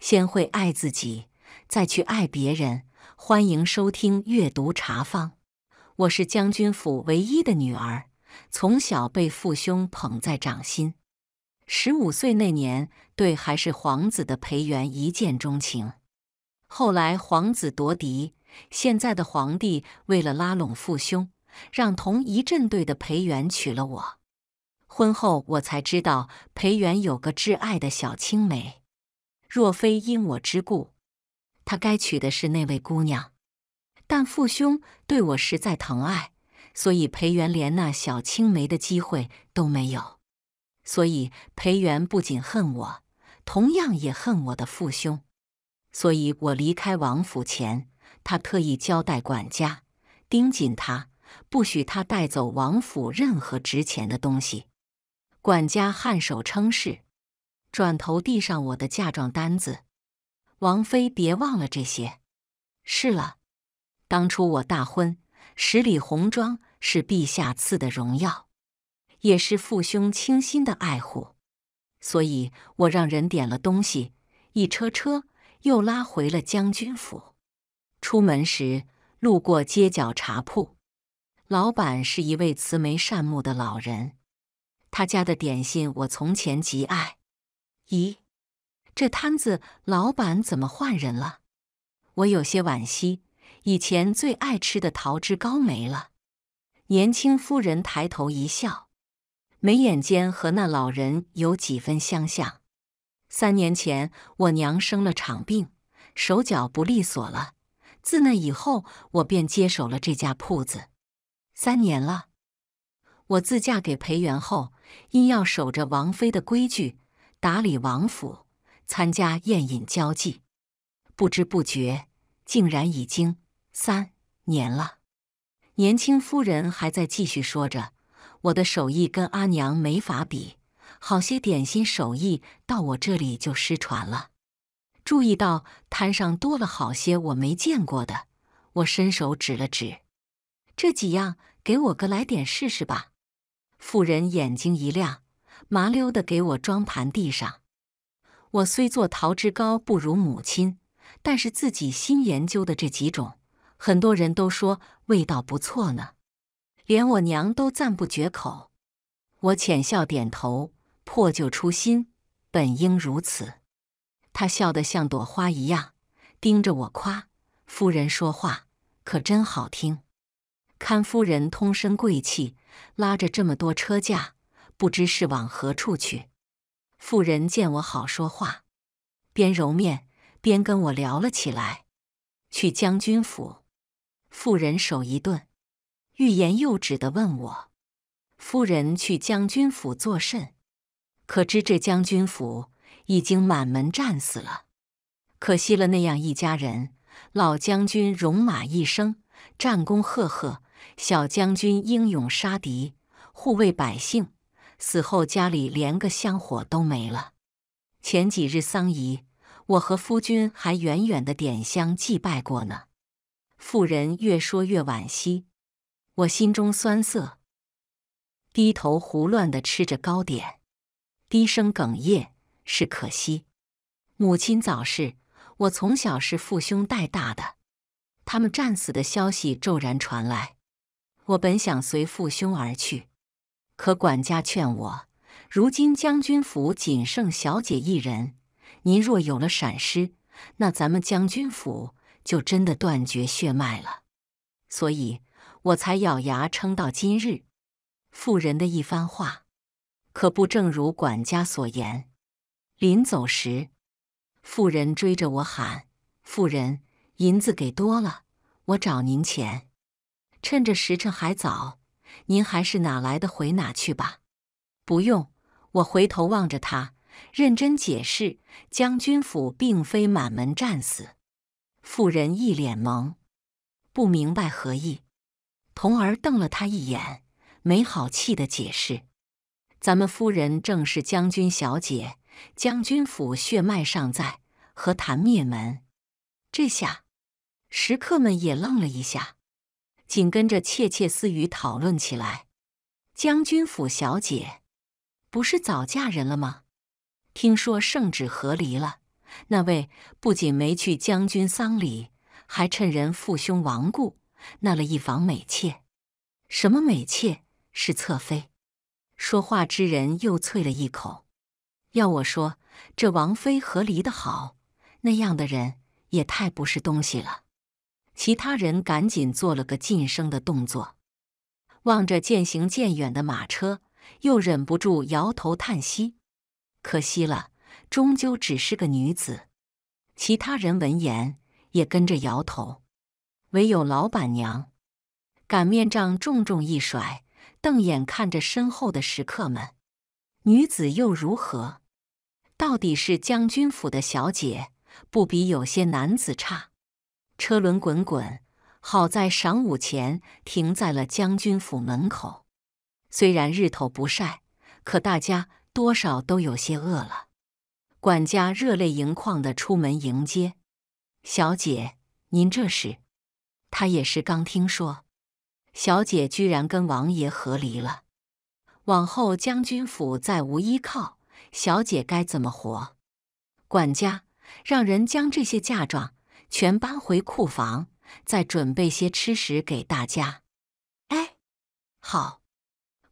先会爱自己，再去爱别人。欢迎收听《阅读茶坊》，我是将军府唯一的女儿，从小被父兄捧在掌心。十五岁那年，对还是皇子的裴元一见钟情。后来皇子夺嫡，现在的皇帝为了拉拢父兄，让同一阵队的裴元娶了我。婚后，我才知道裴元有个挚爱的小青梅。若非因我之故，他该娶的是那位姑娘。但父兄对我实在疼爱，所以裴元连那小青梅的机会都没有。所以裴元不仅恨我，同样也恨我的父兄。所以我离开王府前，他特意交代管家，盯紧他，不许他带走王府任何值钱的东西。管家颔首称是。转头递上我的嫁妆单子，王妃别忘了这些。是了，当初我大婚，十里红妆是陛下赐的荣耀，也是父兄倾心的爱护，所以我让人点了东西，一车车又拉回了将军府。出门时路过街角茶铺，老板是一位慈眉善目的老人，他家的点心我从前极爱。咦，这摊子老板怎么换人了？我有些惋惜，以前最爱吃的桃汁糕没了。年轻夫人抬头一笑，眉眼间和那老人有几分相像。三年前，我娘生了场病，手脚不利索了。自那以后，我便接手了这家铺子。三年了，我自嫁给裴元后，因要守着王妃的规矩。打理王府，参加宴饮交际，不知不觉竟然已经三年了。年轻夫人还在继续说着：“我的手艺跟阿娘没法比，好些点心手艺到我这里就失传了。”注意到摊上多了好些我没见过的，我伸手指了指：“这几样，给我个来点试试吧。”妇人眼睛一亮。麻溜的给我装盘，地上。我虽做桃汁糕不如母亲，但是自己新研究的这几种，很多人都说味道不错呢，连我娘都赞不绝口。我浅笑点头，破旧初心，本应如此。他笑得像朵花一样，盯着我夸：“夫人说话可真好听，看夫人通身贵气，拉着这么多车架。”不知是往何处去。妇人见我好说话，边揉面边跟我聊了起来。去将军府。妇人手一顿，欲言又止的问我：“夫人去将军府作甚？可知这将军府已经满门战死了，可惜了那样一家人。老将军戎马一生，战功赫赫；小将军英勇杀敌，护卫百姓。”死后家里连个香火都没了。前几日丧仪，我和夫君还远远的点香祭拜过呢。妇人越说越惋惜，我心中酸涩，低头胡乱的吃着糕点，低声哽咽：“是可惜，母亲早逝，我从小是父兄带大的。他们战死的消息骤然传来，我本想随父兄而去。”可管家劝我，如今将军府仅剩小姐一人，您若有了闪失，那咱们将军府就真的断绝血脉了。所以我才咬牙撑到今日。妇人的一番话，可不正如管家所言。临走时，妇人追着我喊：“妇人，银子给多了，我找您钱。趁着时辰还早。”您还是哪来的回哪去吧，不用。我回头望着他，认真解释：将军府并非满门战死。妇人一脸懵，不明白何意。童儿瞪了他一眼，没好气的解释：“咱们夫人正是将军小姐，将军府血脉尚在，何谈灭门？”这下食客们也愣了一下。紧跟着窃窃私语讨论起来。将军府小姐，不是早嫁人了吗？听说圣旨和离了，那位不仅没去将军丧礼，还趁人父兄亡故，纳了一房美妾。什么美妾？是侧妃。说话之人又啐了一口。要我说，这王妃和离的好，那样的人也太不是东西了。其他人赶紧做了个噤声的动作，望着渐行渐远的马车，又忍不住摇头叹息：“可惜了，终究只是个女子。”其他人闻言也跟着摇头，唯有老板娘擀面杖重重一甩，瞪眼看着身后的食客们：“女子又如何？到底是将军府的小姐，不比有些男子差。”车轮滚滚，好在晌午前停在了将军府门口。虽然日头不晒，可大家多少都有些饿了。管家热泪盈眶的出门迎接小姐，您这是？他也是刚听说，小姐居然跟王爷和离了，往后将军府再无依靠，小姐该怎么活？管家，让人将这些嫁妆。全搬回库房，再准备些吃食给大家。哎，好！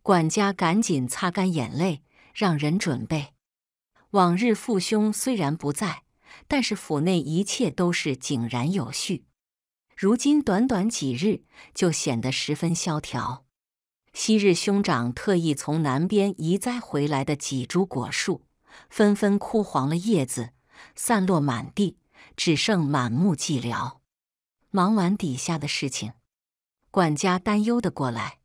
管家赶紧擦干眼泪，让人准备。往日父兄虽然不在，但是府内一切都是井然有序。如今短短几日，就显得十分萧条。昔日兄长特意从南边移栽回来的几株果树，纷纷枯黄了叶子，散落满地。只剩满目寂寥。忙完底下的事情，管家担忧的过来，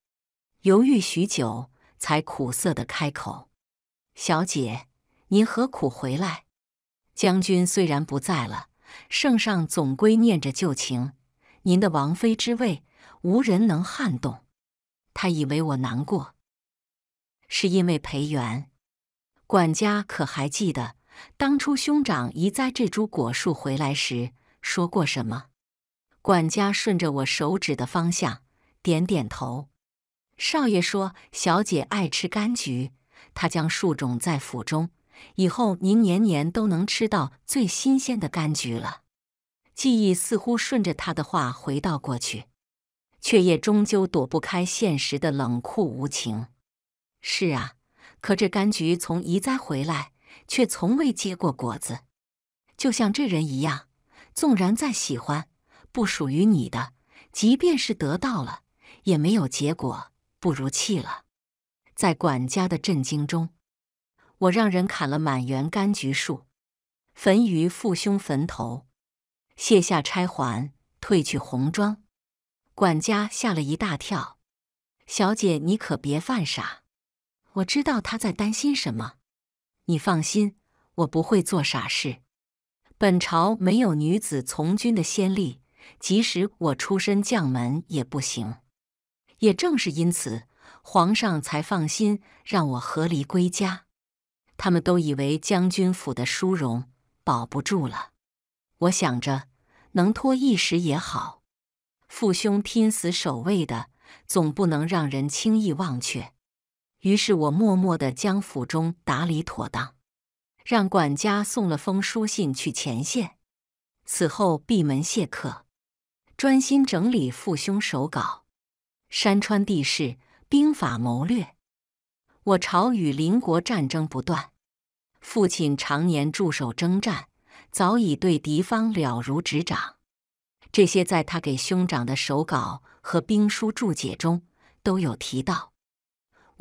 犹豫许久，才苦涩的开口：“小姐，您何苦回来？将军虽然不在了，圣上总归念着旧情，您的王妃之位无人能撼动。他以为我难过，是因为裴元。管家可还记得？”当初兄长移栽这株果树回来时说过什么？管家顺着我手指的方向点点头。少爷说，小姐爱吃柑橘，他将树种在府中，以后您年年都能吃到最新鲜的柑橘了。记忆似乎顺着他的话回到过去，却也终究躲不开现实的冷酷无情。是啊，可这柑橘从移栽回来。却从未结过果子，就像这人一样。纵然再喜欢，不属于你的，即便是得到了，也没有结果，不如弃了。在管家的震惊中，我让人砍了满园柑橘树，焚于父兄坟头，卸下钗环，褪去红妆。管家吓了一大跳：“小姐，你可别犯傻！我知道他在担心什么。”你放心，我不会做傻事。本朝没有女子从军的先例，即使我出身将门也不行。也正是因此，皇上才放心让我和离归家。他们都以为将军府的殊荣保不住了。我想着，能拖一时也好。父兄拼死守卫的，总不能让人轻易忘却。于是我默默的将府中打理妥当，让管家送了封书信去前线。此后闭门谢客，专心整理父兄手稿。山川地势、兵法谋略，我朝与邻国战争不断，父亲常年驻守征战，早已对敌方了如指掌。这些在他给兄长的手稿和兵书注解中都有提到。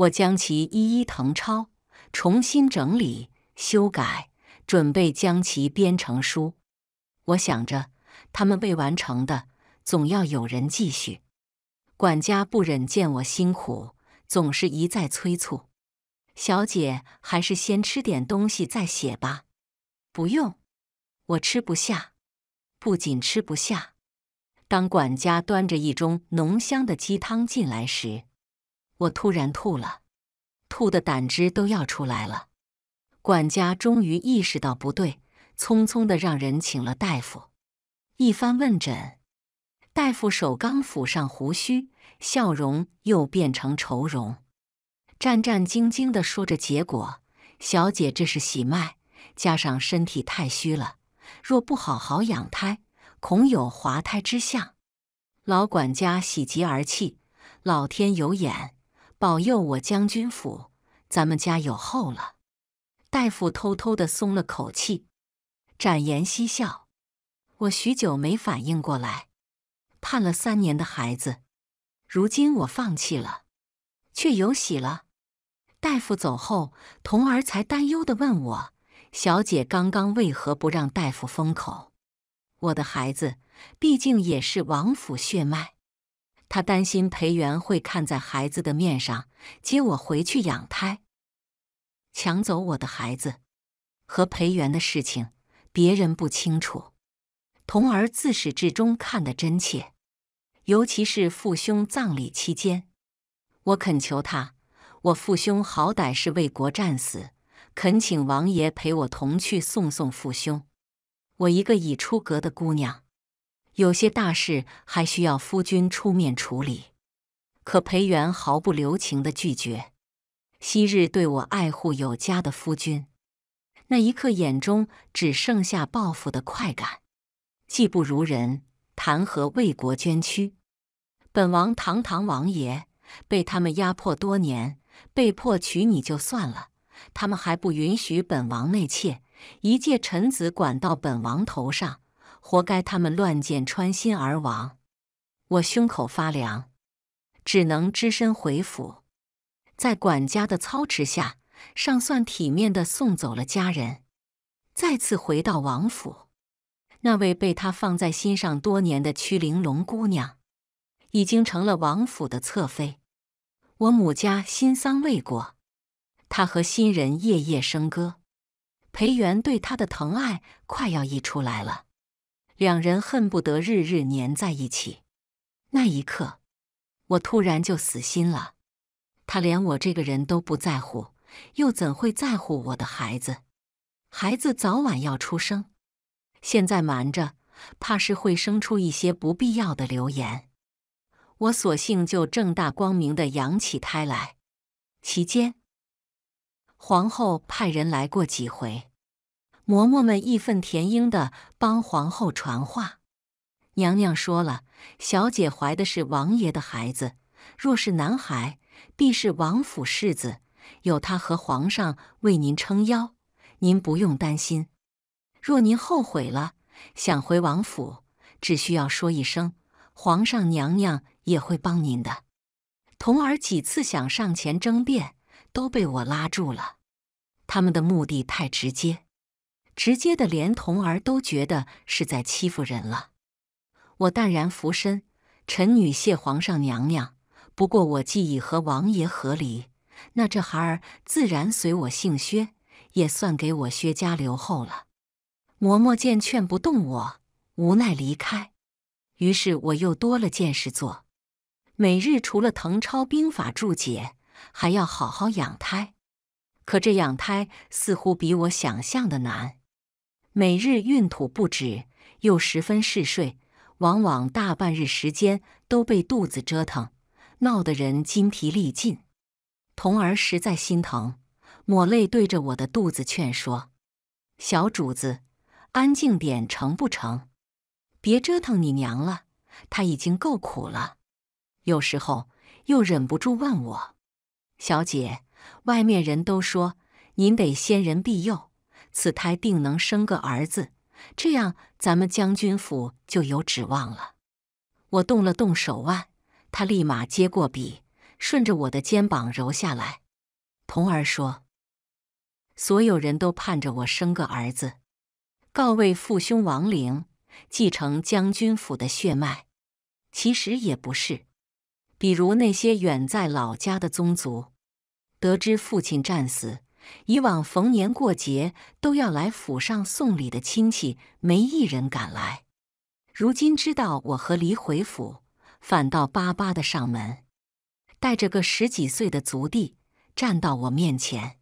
我将其一一誊抄，重新整理、修改，准备将其编成书。我想着，他们未完成的，总要有人继续。管家不忍见我辛苦，总是一再催促：“小姐，还是先吃点东西再写吧。”“不用，我吃不下。”“不仅吃不下。”当管家端着一盅浓香的鸡汤进来时，我突然吐了，吐的胆汁都要出来了。管家终于意识到不对，匆匆的让人请了大夫。一番问诊，大夫手刚抚上胡须，笑容又变成愁容，战战兢兢的说着：“结果，小姐这是喜脉，加上身体太虚了，若不好好养胎，恐有滑胎之象。”老管家喜极而泣：“老天有眼！”保佑我将军府，咱们家有后了。大夫偷偷的松了口气，展颜嬉笑。我许久没反应过来，盼了三年的孩子，如今我放弃了，却有喜了。大夫走后，童儿才担忧的问我：“小姐刚刚为何不让大夫封口？我的孩子，毕竟也是王府血脉。”他担心裴元会看在孩子的面上接我回去养胎，抢走我的孩子。和裴元的事情，别人不清楚。童儿自始至终看得真切，尤其是父兄葬礼期间，我恳求他，我父兄好歹是为国战死，恳请王爷陪我同去送送父兄。我一个已出阁的姑娘。有些大事还需要夫君出面处理，可裴元毫不留情地拒绝。昔日对我爱护有加的夫君，那一刻眼中只剩下报复的快感。技不如人，谈何为国捐躯？本王堂堂王爷，被他们压迫多年，被迫娶你就算了，他们还不允许本王内妾，一介臣子管到本王头上。活该他们乱箭穿心而亡，我胸口发凉，只能只身回府，在管家的操持下，尚算体面的送走了家人。再次回到王府，那位被他放在心上多年的曲玲珑姑娘，已经成了王府的侧妃。我母家新丧未果，他和新人夜夜笙歌，裴元对他的疼爱快要溢出来了。两人恨不得日日粘在一起。那一刻，我突然就死心了。他连我这个人都不在乎，又怎会在乎我的孩子？孩子早晚要出生，现在瞒着，怕是会生出一些不必要的流言。我索性就正大光明的养起胎来。期间，皇后派人来过几回。嬷嬷们义愤填膺的帮皇后传话，娘娘说了，小姐怀的是王爷的孩子，若是男孩，必是王府世子，有他和皇上为您撑腰，您不用担心。若您后悔了，想回王府，只需要说一声，皇上娘娘也会帮您的。童儿几次想上前争辩，都被我拉住了。他们的目的太直接。直接的，连童儿都觉得是在欺负人了。我淡然俯身，臣女谢皇上娘娘。不过我既已和王爷和离，那这孩儿自然随我姓薛，也算给我薛家留后了。嬷嬷见劝不动我，无奈离开。于是我又多了件事做，每日除了誊抄兵法注解，还要好好养胎。可这养胎似乎比我想象的难。每日孕吐不止，又十分嗜睡，往往大半日时间都被肚子折腾，闹得人筋疲力尽。童儿实在心疼，抹泪对着我的肚子劝说：“小主子，安静点成不成？别折腾你娘了，她已经够苦了。”有时候又忍不住问我：“小姐，外面人都说您得先人庇佑。”此胎定能生个儿子，这样咱们将军府就有指望了。我动了动手腕，他立马接过笔，顺着我的肩膀揉下来。童儿说：“所有人都盼着我生个儿子，告慰父兄亡灵，继承将军府的血脉。其实也不是，比如那些远在老家的宗族，得知父亲战死。”以往逢年过节都要来府上送礼的亲戚，没一人敢来。如今知道我和离回府，反倒巴巴的上门，带着个十几岁的族弟站到我面前。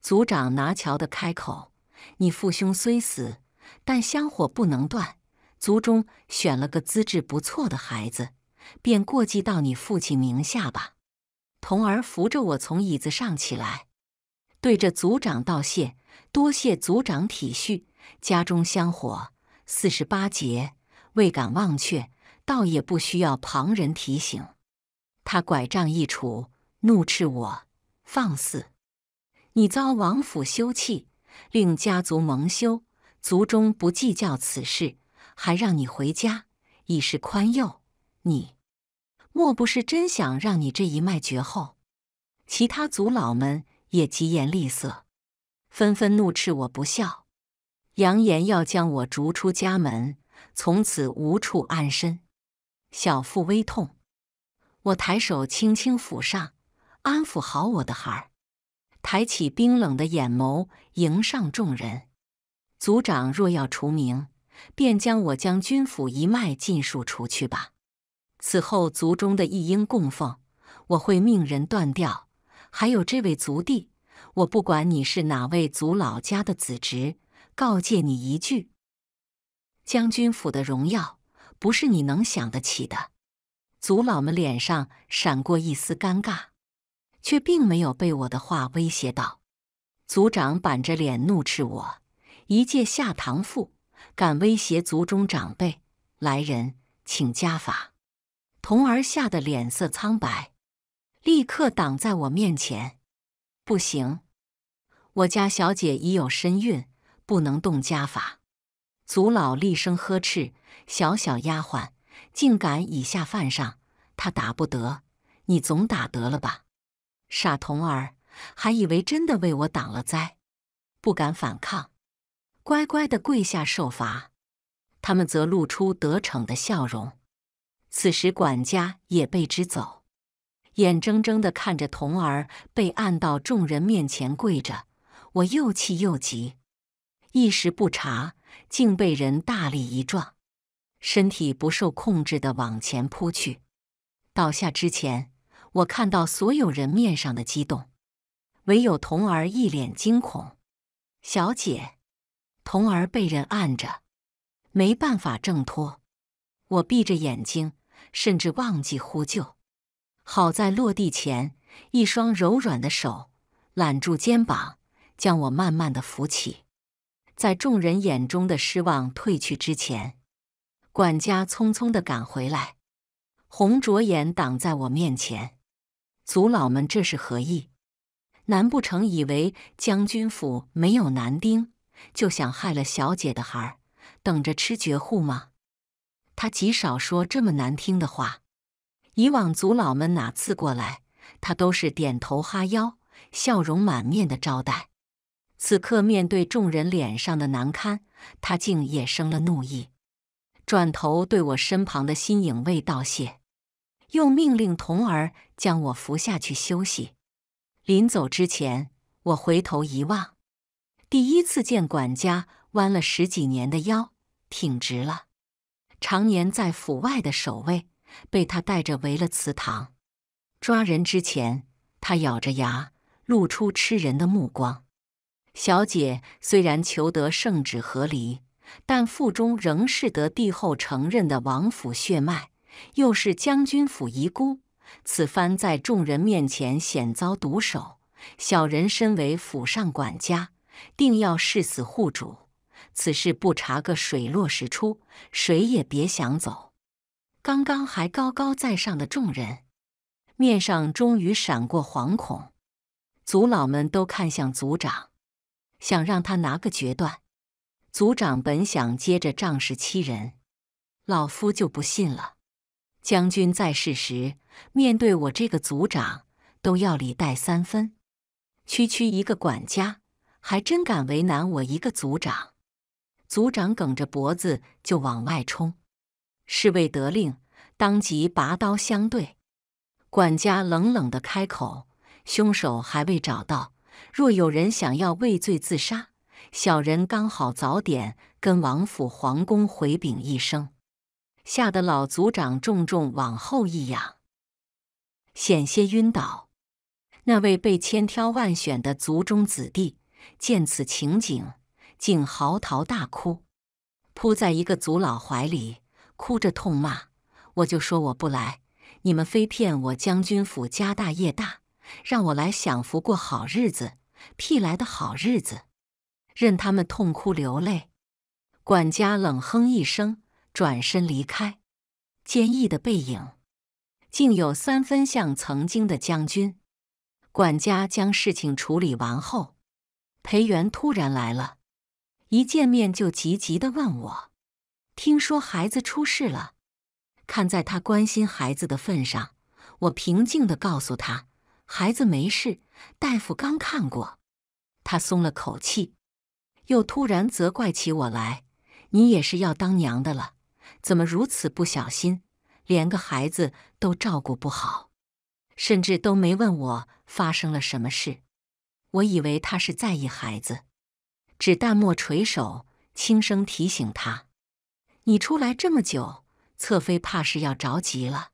族长拿桥的开口：“你父兄虽死，但香火不能断。族中选了个资质不错的孩子，便过继到你父亲名下吧。”童儿扶着我从椅子上起来。对着族长道谢，多谢族长体恤，家中香火四十八节未敢忘却，倒也不需要旁人提醒。他拐杖一杵，怒斥我：“放肆！你遭王府休弃，令家族蒙羞，族中不计较此事，还让你回家，以示宽宥你。莫不是真想让你这一脉绝后？其他族老们。”也疾言厉色，纷纷怒斥我不孝，扬言要将我逐出家门，从此无处安身。小腹微痛，我抬手轻轻抚上，安抚好我的孩儿，抬起冰冷的眼眸迎上众人。族长若要除名，便将我将军府一脉尽数除去吧。此后族中的一应供奉，我会命人断掉。还有这位族弟，我不管你是哪位族老家的子侄，告诫你一句：将军府的荣耀不是你能想得起的。族老们脸上闪过一丝尴尬，却并没有被我的话威胁到。族长板着脸怒斥我：“一介下堂妇，敢威胁族中长辈！来人，请家法！”童儿吓得脸色苍白。立刻挡在我面前！不行，我家小姐已有身孕，不能动家法。族老厉声呵斥：“小小丫鬟，竟敢以下犯上，他打不得，你总打得了吧？”傻童儿，还以为真的为我挡了灾，不敢反抗，乖乖的跪下受罚。他们则露出得逞的笑容。此时，管家也被支走。眼睁睁的看着童儿被按到众人面前跪着，我又气又急，一时不察，竟被人大力一撞，身体不受控制的往前扑去。倒下之前，我看到所有人面上的激动，唯有童儿一脸惊恐。小姐，童儿被人按着，没办法挣脱。我闭着眼睛，甚至忘记呼救。好在落地前，一双柔软的手揽住肩膀，将我慢慢的扶起。在众人眼中的失望褪去之前，管家匆匆的赶回来，红着眼挡在我面前。族老们这是何意？难不成以为将军府没有男丁，就想害了小姐的孩儿，等着吃绝户吗？他极少说这么难听的话。以往族老们哪次过来，他都是点头哈腰、笑容满面的招待。此刻面对众人脸上的难堪，他竟也生了怒意，转头对我身旁的新影卫道谢，又命令童儿将我扶下去休息。临走之前，我回头一望，第一次见管家弯了十几年的腰挺直了，常年在府外的守卫。被他带着围了祠堂，抓人之前，他咬着牙，露出吃人的目光。小姐虽然求得圣旨和离，但腹中仍是得帝后承认的王府血脉，又是将军府遗孤。此番在众人面前险遭毒手，小人身为府上管家，定要誓死护主。此事不查个水落石出，谁也别想走。刚刚还高高在上的众人，面上终于闪过惶恐。族老们都看向族长，想让他拿个决断。族长本想接着仗势欺人，老夫就不信了。将军在世时，面对我这个族长都要礼待三分，区区一个管家，还真敢为难我一个族长？族长梗着脖子就往外冲。侍卫得令，当即拔刀相对。管家冷冷的开口：“凶手还未找到，若有人想要畏罪自杀，小人刚好早点跟王府、皇宫回禀一声。”吓得老族长重重往后一仰，险些晕倒。那位被千挑万选的族中子弟见此情景，竟嚎啕大哭，扑在一个族老怀里。哭着痛骂，我就说我不来，你们非骗我将军府家大业大，让我来享福过好日子，屁来的好日子！任他们痛哭流泪。管家冷哼一声，转身离开，坚毅的背影，竟有三分像曾经的将军。管家将事情处理完后，裴元突然来了，一见面就急急地问我。听说孩子出事了，看在他关心孩子的份上，我平静的告诉他：“孩子没事，大夫刚看过。”他松了口气，又突然责怪起我来：“你也是要当娘的了，怎么如此不小心，连个孩子都照顾不好，甚至都没问我发生了什么事？”我以为他是在意孩子，只淡漠垂首，轻声提醒他。你出来这么久，侧妃怕是要着急了。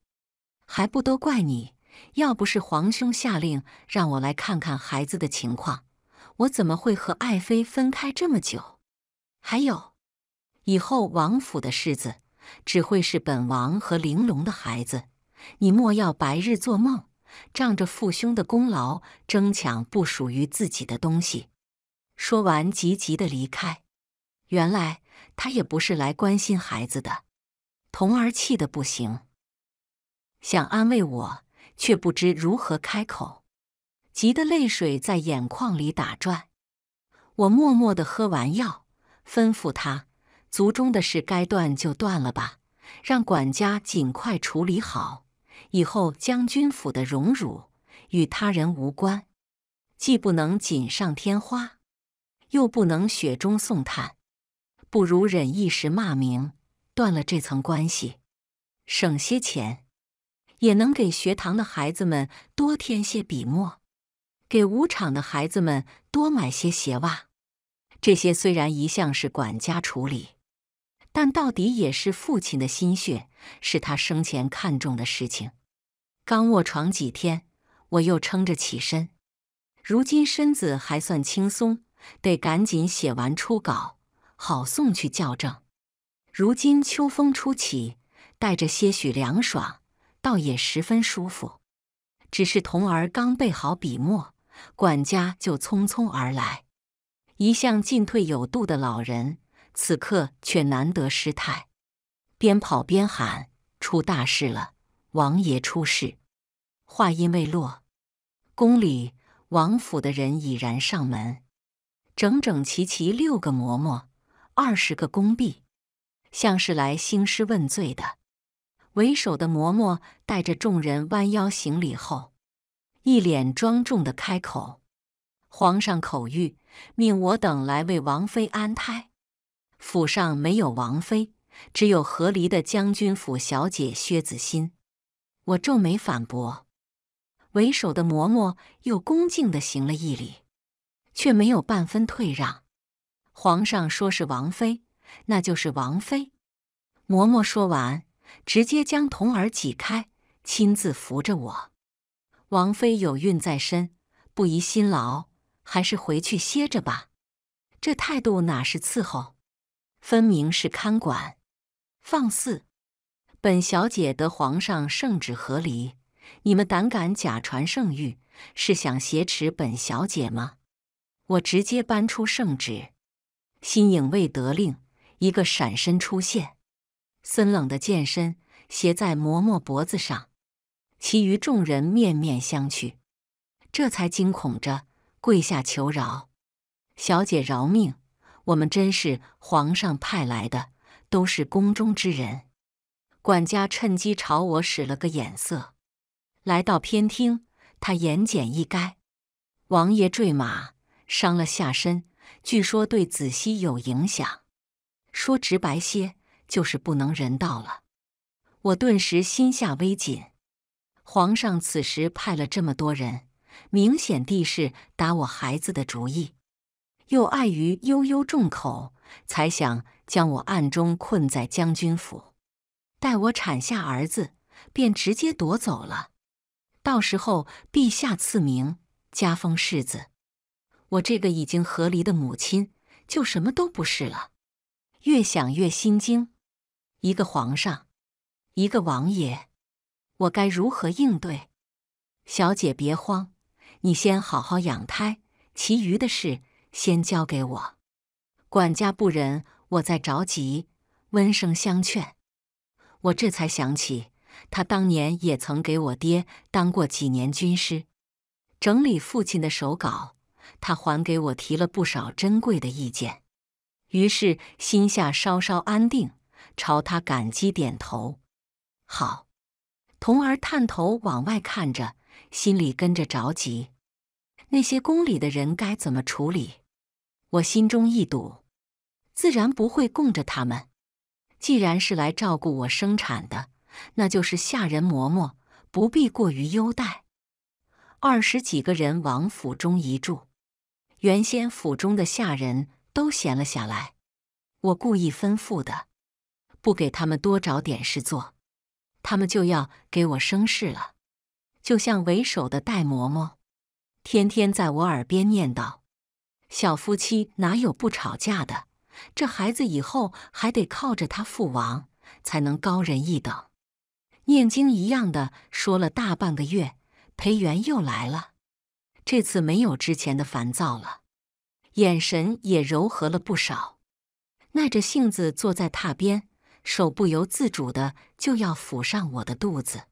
还不都怪你！要不是皇兄下令让我来看看孩子的情况，我怎么会和爱妃分开这么久？还有，以后王府的世子只会是本王和玲珑的孩子，你莫要白日做梦，仗着父兄的功劳争抢不属于自己的东西。说完，急急的离开。原来。他也不是来关心孩子的，童儿气得不行，想安慰我，却不知如何开口，急得泪水在眼眶里打转。我默默的喝完药，吩咐他：族中的事该断就断了吧，让管家尽快处理好。以后将军府的荣辱与他人无关，既不能锦上添花，又不能雪中送炭。不如忍一时骂名，断了这层关系，省些钱，也能给学堂的孩子们多添些笔墨，给舞场的孩子们多买些鞋袜。这些虽然一向是管家处理，但到底也是父亲的心血，是他生前看重的事情。刚卧床几天，我又撑着起身，如今身子还算轻松，得赶紧写完初稿。好送去校正。如今秋风初起，带着些许凉爽，倒也十分舒服。只是童儿刚备好笔墨，管家就匆匆而来。一向进退有度的老人，此刻却难得失态，边跑边喊：“出大事了！王爷出事！”话音未落，宫里王府的人已然上门，整整齐齐六个嬷嬷。二十个宫婢，像是来兴师问罪的。为首的嬷嬷带着众人弯腰行礼后，一脸庄重的开口：“皇上口谕，命我等来为王妃安胎。府上没有王妃，只有和离的将军府小姐薛子欣。”我皱眉反驳，为首的嬷嬷又恭敬的行了一礼，却没有半分退让。皇上说是王妃，那就是王妃。嬷嬷说完，直接将童儿挤开，亲自扶着我。王妃有孕在身，不宜辛劳，还是回去歇着吧。这态度哪是伺候，分明是看管。放肆！本小姐得皇上圣旨和离，你们胆敢假传圣谕，是想挟持本小姐吗？我直接搬出圣旨。心影未得令，一个闪身出现，森冷的剑身斜在嬷嬷脖子上。其余众人面面相觑，这才惊恐着跪下求饶：“小姐饶命，我们真是皇上派来的，都是宫中之人。”管家趁机朝我使了个眼色，来到偏厅，他言简意赅：“王爷坠马，伤了下身。”据说对子熙有影响，说直白些就是不能人道了。我顿时心下微紧。皇上此时派了这么多人，明显地是打我孩子的主意，又碍于悠悠众口，才想将我暗中困在将军府，待我产下儿子，便直接夺走了。到时候，陛下赐名，加封世子。我这个已经和离的母亲，就什么都不是了。越想越心惊，一个皇上，一个王爷，我该如何应对？小姐别慌，你先好好养胎，其余的事先交给我。管家不忍我再着急，温声相劝。我这才想起，他当年也曾给我爹当过几年军师。整理父亲的手稿。他还给我提了不少珍贵的意见，于是心下稍稍安定，朝他感激点头。好，童儿探头往外看着，心里跟着着急。那些宫里的人该怎么处理？我心中一堵，自然不会供着他们。既然是来照顾我生产的，那就是下人嬷嬷，不必过于优待。二十几个人往府中一住。原先府中的下人都闲了下来，我故意吩咐的，不给他们多找点事做，他们就要给我生事了。就像为首的戴嬷嬷，天天在我耳边念叨：“小夫妻哪有不吵架的？这孩子以后还得靠着他父王才能高人一等。”念经一样的说了大半个月，裴元又来了。这次没有之前的烦躁了，眼神也柔和了不少，耐着性子坐在榻边，手不由自主的就要抚上我的肚子，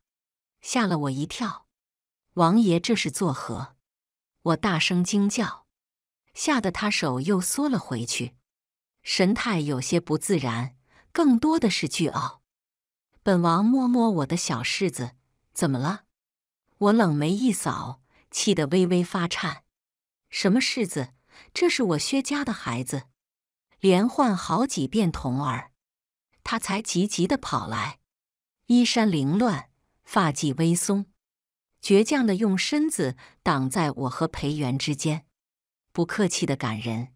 吓了我一跳。王爷这是作何？我大声惊叫，吓得他手又缩了回去，神态有些不自然，更多的是惧傲。本王摸摸我的小柿子，怎么了？我冷眉一扫。气得微微发颤，什么世子？这是我薛家的孩子，连唤好几遍童儿，他才急急的跑来，衣衫凌乱，发髻微松，倔强的用身子挡在我和裴元之间，不客气的赶人。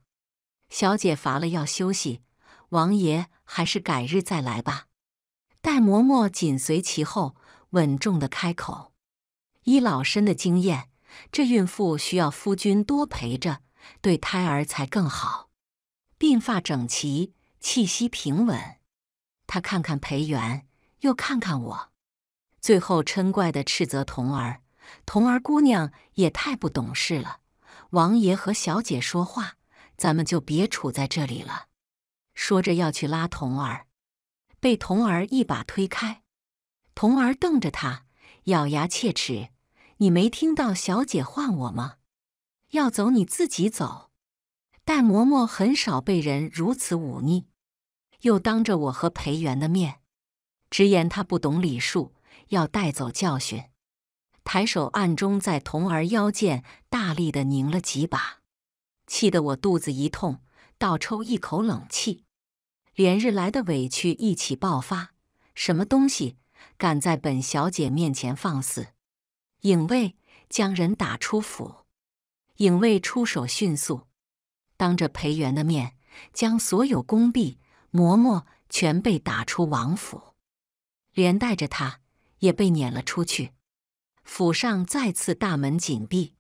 小姐乏了要休息，王爷还是改日再来吧。戴嬷嬷紧随其后，稳重的开口，依老身的经验。这孕妇需要夫君多陪着，对胎儿才更好。鬓发整齐，气息平稳。他看看裴元，又看看我，最后嗔怪地斥责童儿：“童儿姑娘也太不懂事了！王爷和小姐说话，咱们就别杵在这里了。”说着要去拉童儿，被童儿一把推开。童儿瞪着他，咬牙切齿。你没听到小姐唤我吗？要走你自己走。戴嬷嬷很少被人如此忤逆，又当着我和裴元的面，直言他不懂礼数，要带走教训。抬手暗中在童儿腰间大力的拧了几把，气得我肚子一痛，倒抽一口冷气，连日来的委屈一起爆发。什么东西敢在本小姐面前放肆？影卫将人打出府，影卫出手迅速，当着裴元的面，将所有宫婢、嬷嬷全被打出王府，连带着他也被撵了出去。府上再次大门紧闭，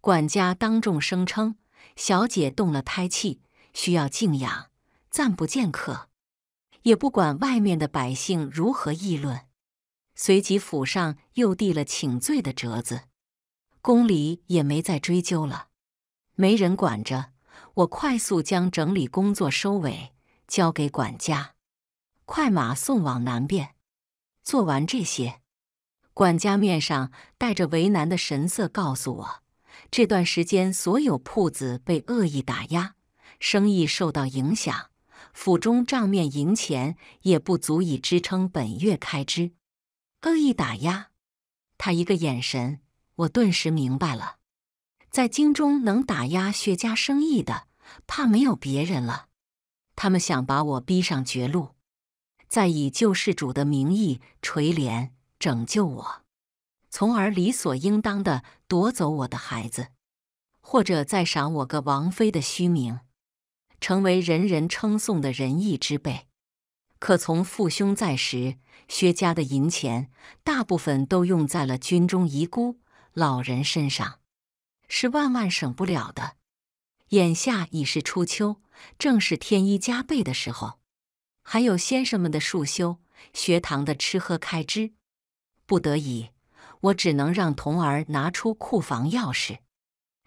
管家当众声称小姐动了胎气，需要静养，暂不见客，也不管外面的百姓如何议论。随即，府上又递了请罪的折子，宫里也没再追究了。没人管着，我快速将整理工作收尾，交给管家，快马送往南边。做完这些，管家面上带着为难的神色，告诉我这段时间所有铺子被恶意打压，生意受到影响，府中账面银钱也不足以支撑本月开支。恶意打压，他一个眼神，我顿时明白了。在京中能打压薛家生意的，怕没有别人了。他们想把我逼上绝路，再以救世主的名义垂怜拯救我，从而理所应当的夺走我的孩子，或者再赏我个王妃的虚名，成为人人称颂的仁义之辈。可从父兄在时。薛家的银钱大部分都用在了军中遗孤、老人身上，是万万省不了的。眼下已是初秋，正是添衣加被的时候，还有先生们的束修、学堂的吃喝开支，不得已，我只能让童儿拿出库房钥匙，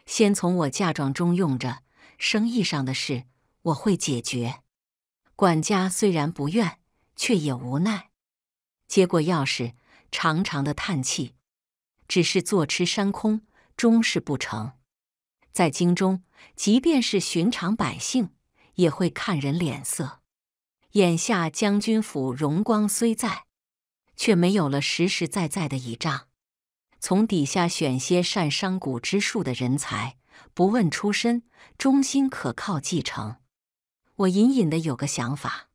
先从我嫁妆中用着。生意上的事我会解决。管家虽然不愿，却也无奈。接过钥匙，长长的叹气，只是坐吃山空，终是不成。在京中，即便是寻常百姓，也会看人脸色。眼下将军府荣光虽在，却没有了实实在在的倚仗。从底下选些善商贾之术的人才，不问出身，忠心可靠，继承。我隐隐的有个想法。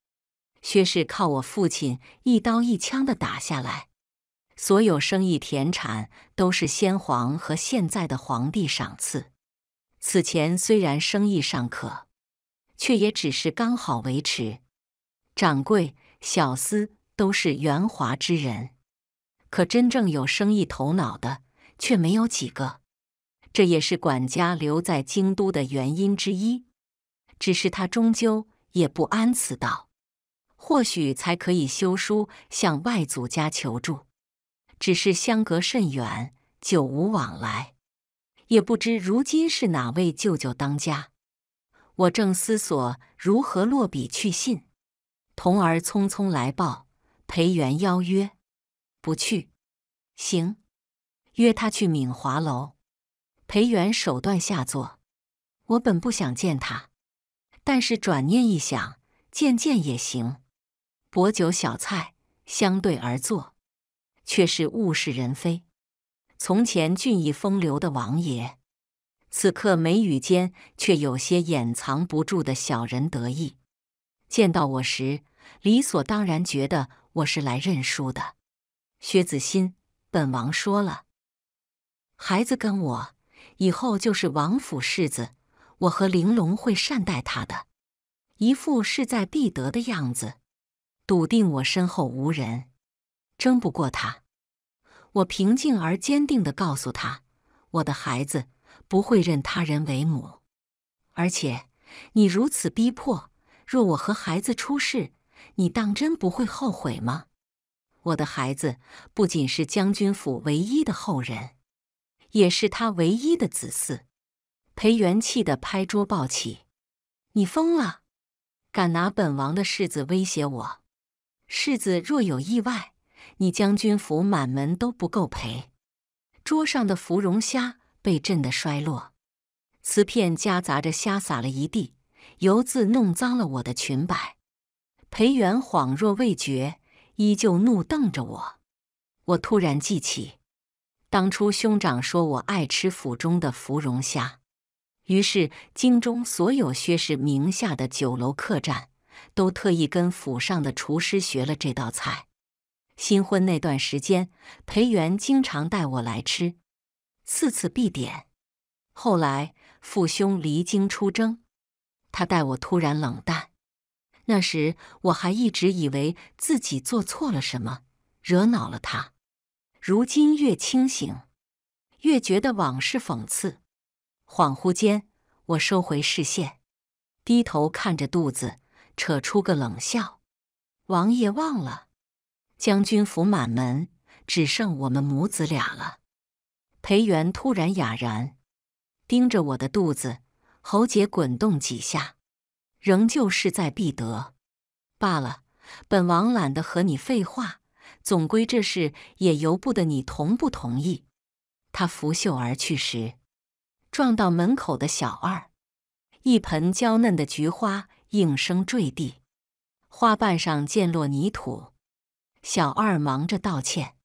却是靠我父亲一刀一枪的打下来，所有生意田产都是先皇和现在的皇帝赏赐。此前虽然生意尚可，却也只是刚好维持。掌柜、小厮都是圆滑之人，可真正有生意头脑的却没有几个。这也是管家留在京都的原因之一。只是他终究也不安此道。或许才可以修书向外祖家求助，只是相隔甚远，久无往来，也不知如今是哪位舅舅当家。我正思索如何落笔去信，童儿匆匆来报，裴元邀约，不去。行，约他去敏华楼。裴元手段下作，我本不想见他，但是转念一想，见见也行。薄酒小菜，相对而坐，却是物是人非。从前俊逸风流的王爷，此刻眉宇间却有些掩藏不住的小人得意。见到我时，理所当然觉得我是来认输的。薛子欣，本王说了，孩子跟我以后就是王府世子，我和玲珑会善待他的，一副势在必得的样子。笃定我身后无人，争不过他。我平静而坚定的告诉他：“我的孩子不会认他人为母，而且你如此逼迫，若我和孩子出事，你当真不会后悔吗？”我的孩子不仅是将军府唯一的后人，也是他唯一的子嗣。裴元气的拍桌暴起：“你疯了！敢拿本王的世子威胁我！”世子若有意外，你将军府满门都不够赔。桌上的芙蓉虾被震得摔落，瓷片夹杂着虾撒了一地，油渍弄脏了我的裙摆。裴元恍若未觉，依旧怒瞪着我。我突然记起，当初兄长说我爱吃府中的芙蓉虾，于是京中所有薛氏名下的酒楼客栈。都特意跟府上的厨师学了这道菜。新婚那段时间，裴元经常带我来吃，次次必点。后来父兄离京出征，他待我突然冷淡。那时我还一直以为自己做错了什么，惹恼了他。如今越清醒，越觉得往事讽刺。恍惚间，我收回视线，低头看着肚子。扯出个冷笑，王爷忘了，将军府满门只剩我们母子俩了。裴元突然哑然，盯着我的肚子，喉结滚动几下，仍旧势在必得。罢了，本王懒得和你废话，总归这事也由不得你同不同意。他拂袖而去时，撞到门口的小二，一盆娇嫩的菊花。应声坠地，花瓣上溅落泥土。小二忙着道歉，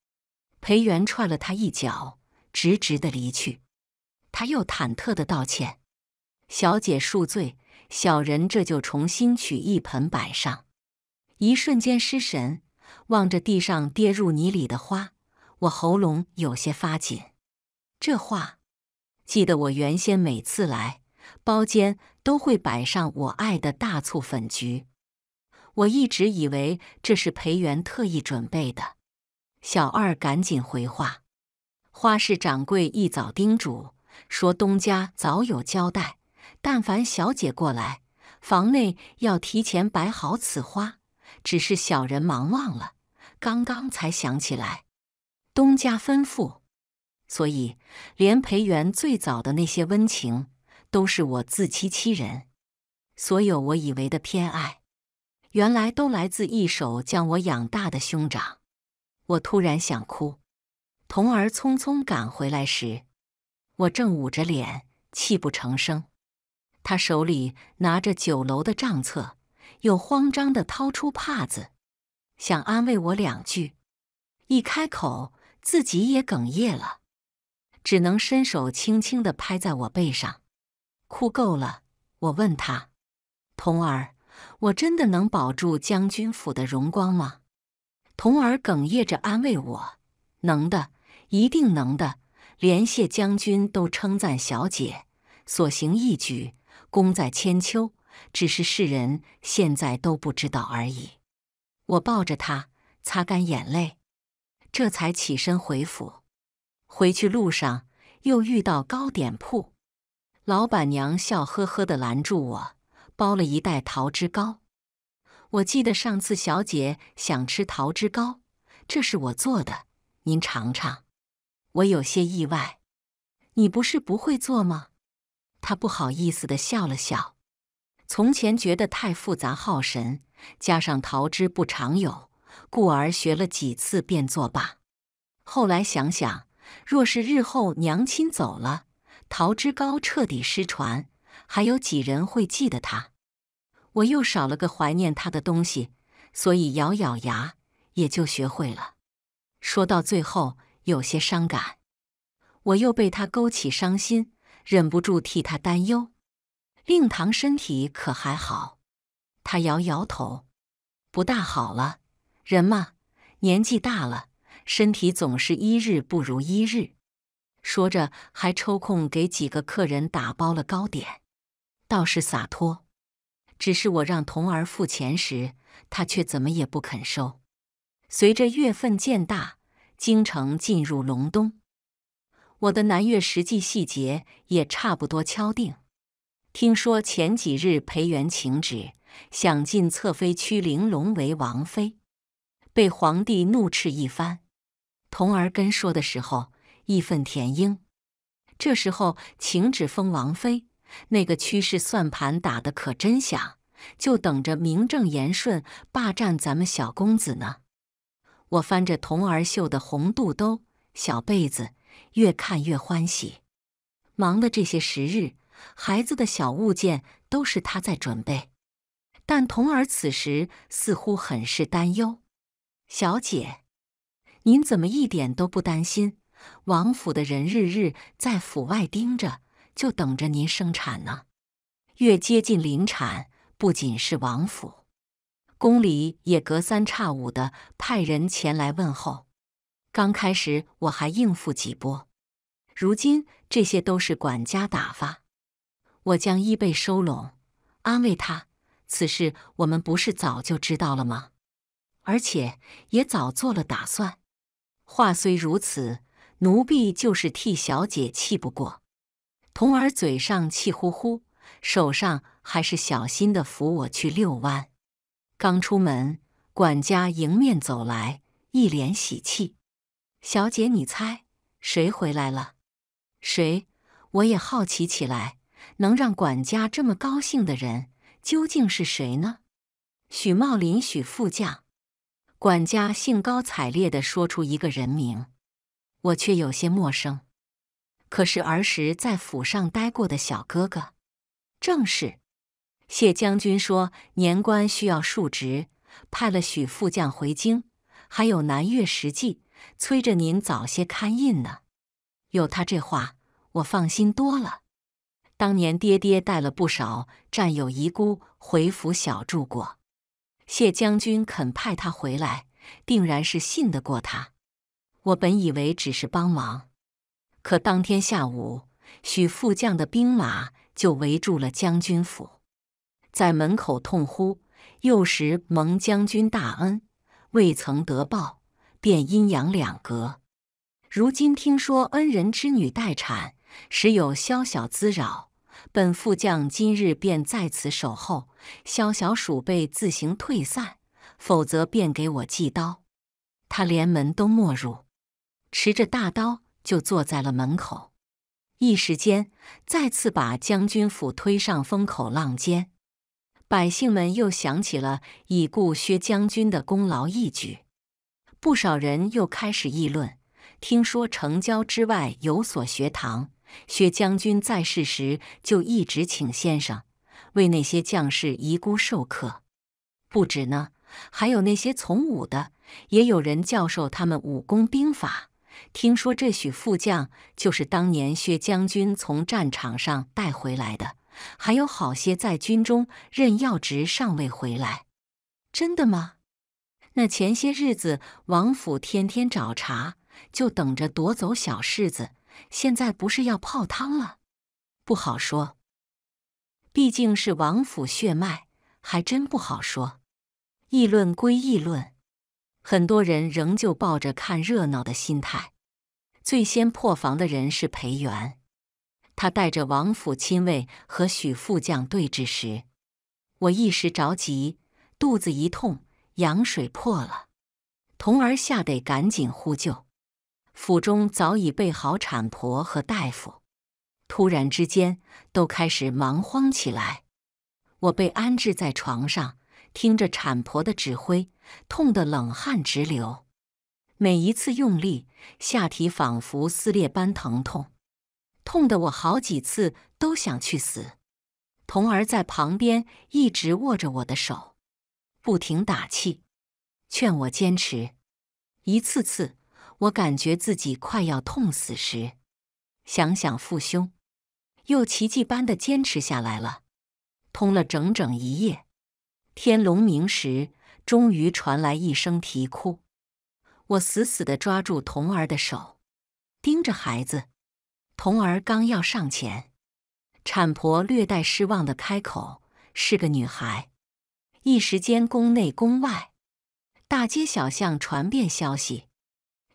裴元踹了他一脚，直直的离去。他又忐忑的道歉：“小姐恕罪，小人这就重新取一盆摆上。”一瞬间失神，望着地上跌入泥里的花，我喉咙有些发紧。这话，记得我原先每次来包间。都会摆上我爱的大醋粉菊。我一直以为这是裴元特意准备的。小二赶紧回话：“花市掌柜一早叮嘱说，东家早有交代，但凡小姐过来，房内要提前摆好此花。只是小人忙忘了，刚刚才想起来，东家吩咐，所以连裴元最早的那些温情。”都是我自欺欺人，所有我以为的偏爱，原来都来自一手将我养大的兄长。我突然想哭，童儿匆匆赶回来时，我正捂着脸泣不成声。他手里拿着酒楼的账册，又慌张的掏出帕子，想安慰我两句，一开口自己也哽咽了，只能伸手轻轻的拍在我背上。哭够了，我问他：“童儿，我真的能保住将军府的荣光吗？”童儿哽咽着安慰我：“能的，一定能的。连谢将军都称赞小姐所行一举，功在千秋，只是世人现在都不知道而已。”我抱着他，擦干眼泪，这才起身回府。回去路上又遇到糕点铺。老板娘笑呵呵地拦住我，包了一袋桃汁糕。我记得上次小姐想吃桃汁糕，这是我做的，您尝尝。我有些意外，你不是不会做吗？她不好意思地笑了笑。从前觉得太复杂耗神，加上桃汁不常有，故而学了几次便作罢。后来想想，若是日后娘亲走了，桃之高彻底失传，还有几人会记得他？我又少了个怀念他的东西，所以咬咬牙也就学会了。说到最后，有些伤感。我又被他勾起伤心，忍不住替他担忧。令堂身体可还好？他摇摇头，不大好了。人嘛，年纪大了，身体总是一日不如一日。说着，还抽空给几个客人打包了糕点，倒是洒脱。只是我让童儿付钱时，他却怎么也不肯收。随着月份渐大，京城进入隆冬，我的南岳实际细节也差不多敲定。听说前几日裴元请旨，想进侧妃屈玲珑为王妃，被皇帝怒斥一番。童儿跟说的时候。义愤填膺，这时候请旨封王妃，那个趋势算盘打得可真响，就等着名正言顺霸占咱们小公子呢。我翻着童儿绣的红肚兜小被子，越看越欢喜。忙的这些时日，孩子的小物件都是他在准备，但童儿此时似乎很是担忧。小姐，您怎么一点都不担心？王府的人日日在府外盯着，就等着您生产呢。越接近临产，不仅是王府，宫里也隔三差五的派人前来问候。刚开始我还应付几波，如今这些都是管家打发。我将衣被收拢，安慰他：“此事我们不是早就知道了吗？而且也早做了打算。”话虽如此。奴婢就是替小姐气不过，童儿嘴上气呼呼，手上还是小心地扶我去遛弯。刚出门，管家迎面走来，一脸喜气。小姐，你猜谁回来了？谁？我也好奇起来，能让管家这么高兴的人究竟是谁呢？许茂林，许副将。管家兴高采烈地说出一个人名。我却有些陌生，可是儿时在府上待过的小哥哥，正是谢将军说年关需要述职，派了许副将回京，还有南越实记，催着您早些刊印呢。有他这话，我放心多了。当年爹爹带了不少战友遗孤回府小住过，谢将军肯派他回来，定然是信得过他。我本以为只是帮忙，可当天下午，许副将的兵马就围住了将军府，在门口痛呼：“幼时蒙将军大恩，未曾得报，便阴阳两隔。如今听说恩人之女待产，时有宵小滋扰，本副将今日便在此守候，宵小鼠辈自行退散，否则便给我寄刀。”他连门都没入。持着大刀就坐在了门口，一时间再次把将军府推上风口浪尖。百姓们又想起了已故薛将军的功劳一举，不少人又开始议论。听说城郊之外有所学堂，薛将军在世时就一直请先生为那些将士遗孤授课。不止呢，还有那些从武的，也有人教授他们武功兵法。听说这许副将就是当年薛将军从战场上带回来的，还有好些在军中任要职尚未回来。真的吗？那前些日子王府天天找茬，就等着夺走小世子，现在不是要泡汤了？不好说，毕竟是王府血脉，还真不好说。议论归议论。很多人仍旧抱着看热闹的心态。最先破防的人是裴元，他带着王府亲卫和许副将对峙时，我一时着急，肚子一痛，羊水破了，童儿吓得赶紧呼救。府中早已备好产婆和大夫，突然之间都开始忙慌起来。我被安置在床上。听着产婆的指挥，痛得冷汗直流。每一次用力，下体仿佛撕裂般疼痛，痛得我好几次都想去死。童儿在旁边一直握着我的手，不停打气，劝我坚持。一次次，我感觉自己快要痛死时，想想父兄，又奇迹般的坚持下来了。通了整整一夜。天龙鸣时，终于传来一声啼哭。我死死的抓住童儿的手，盯着孩子。童儿刚要上前，产婆略带失望的开口：“是个女孩。”一时间，宫内宫外，大街小巷传遍消息：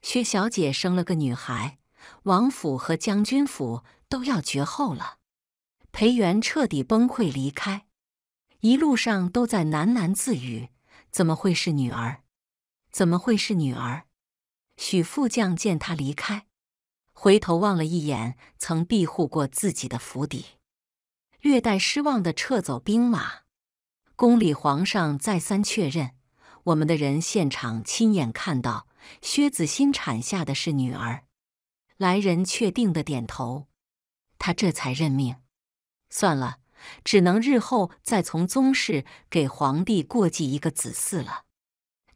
薛小姐生了个女孩，王府和将军府都要绝后了。裴元彻底崩溃，离开。一路上都在喃喃自语：“怎么会是女儿？怎么会是女儿？”许副将见他离开，回头望了一眼曾庇护过自己的府邸，略带失望地撤走兵马。宫里皇上再三确认，我们的人现场亲眼看到薛子欣产下的是女儿。来人确定地点头，他这才认命。算了。只能日后再从宗室给皇帝过继一个子嗣了。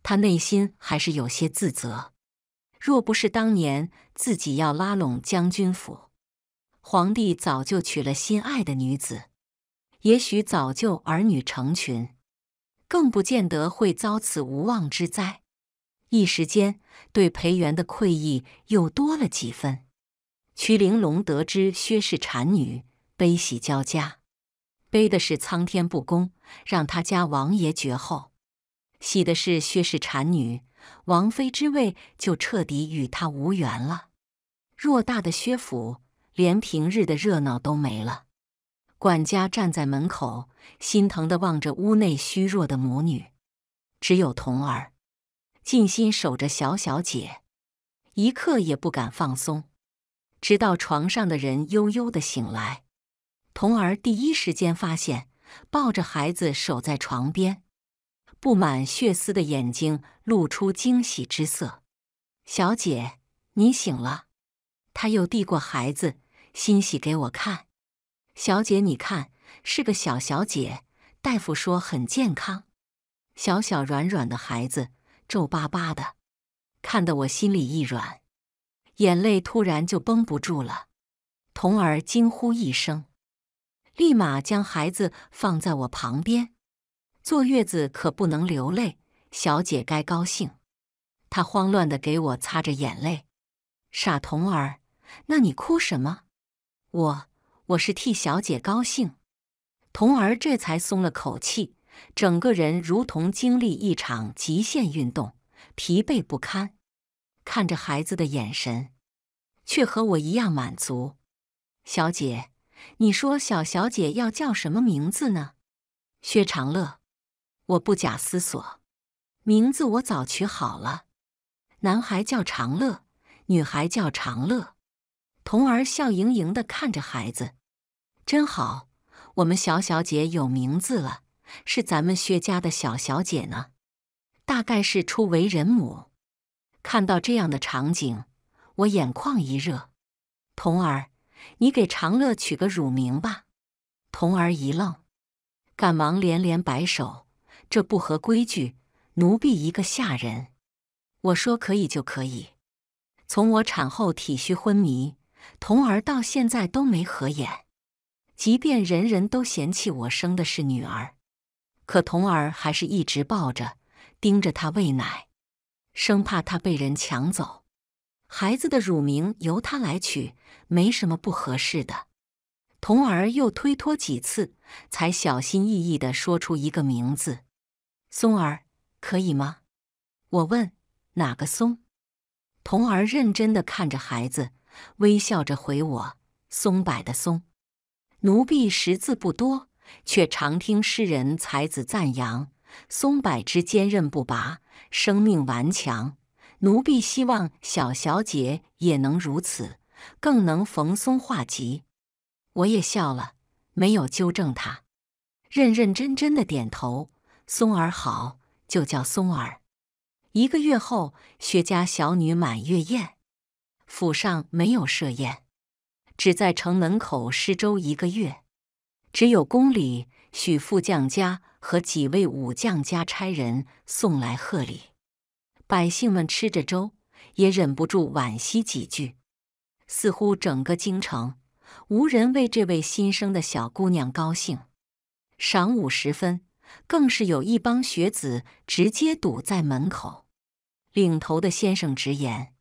他内心还是有些自责。若不是当年自己要拉拢将军府，皇帝早就娶了心爱的女子，也许早就儿女成群，更不见得会遭此无妄之灾。一时间，对裴元的愧意又多了几分。屈玲珑得知薛氏产女，悲喜交加。悲的是苍天不公，让他家王爷绝后；喜的是薛氏产女，王妃之位就彻底与他无缘了。偌大的薛府，连平日的热闹都没了。管家站在门口，心疼的望着屋内虚弱的母女，只有童儿尽心守着小小姐，一刻也不敢放松，直到床上的人悠悠的醒来。童儿第一时间发现，抱着孩子守在床边，布满血丝的眼睛露出惊喜之色。“小姐，你醒了。”他又递过孩子，欣喜给我看。“小姐，你看，是个小小姐。大夫说很健康，小小软软的孩子，皱巴巴的，看得我心里一软，眼泪突然就绷不住了。”童儿惊呼一声。立马将孩子放在我旁边，坐月子可不能流泪，小姐该高兴。她慌乱地给我擦着眼泪，傻童儿，那你哭什么？我，我是替小姐高兴。童儿这才松了口气，整个人如同经历一场极限运动，疲惫不堪。看着孩子的眼神，却和我一样满足，小姐。你说小小姐要叫什么名字呢？薛长乐，我不假思索，名字我早取好了。男孩叫长乐，女孩叫长乐。童儿笑盈盈地看着孩子，真好。我们小小姐有名字了，是咱们薛家的小小姐呢。大概是初为人母，看到这样的场景，我眼眶一热。童儿。你给长乐取个乳名吧。童儿一愣，赶忙连连摆手，这不合规矩。奴婢一个下人，我说可以就可以。从我产后体虚昏迷，童儿到现在都没合眼。即便人人都嫌弃我生的是女儿，可童儿还是一直抱着，盯着他喂奶，生怕他被人抢走。孩子的乳名由他来取，没什么不合适的。童儿又推脱几次，才小心翼翼的说出一个名字：“松儿，可以吗？”我问：“哪个松？”童儿认真的看着孩子，微笑着回我：“松柏的松。”奴婢识字不多，却常听诗人才子赞扬松柏之坚韧不拔，生命顽强。奴婢希望小小姐也能如此，更能逢松化吉。我也笑了，没有纠正她，认认真真的点头。松儿好，就叫松儿。一个月后，薛家小女满月宴，府上没有设宴，只在城门口施粥一个月。只有宫里许副将家和几位武将家差人送来贺礼。百姓们吃着粥，也忍不住惋惜几句。似乎整个京城无人为这位新生的小姑娘高兴。晌午时分，更是有一帮学子直接堵在门口。领头的先生直言：“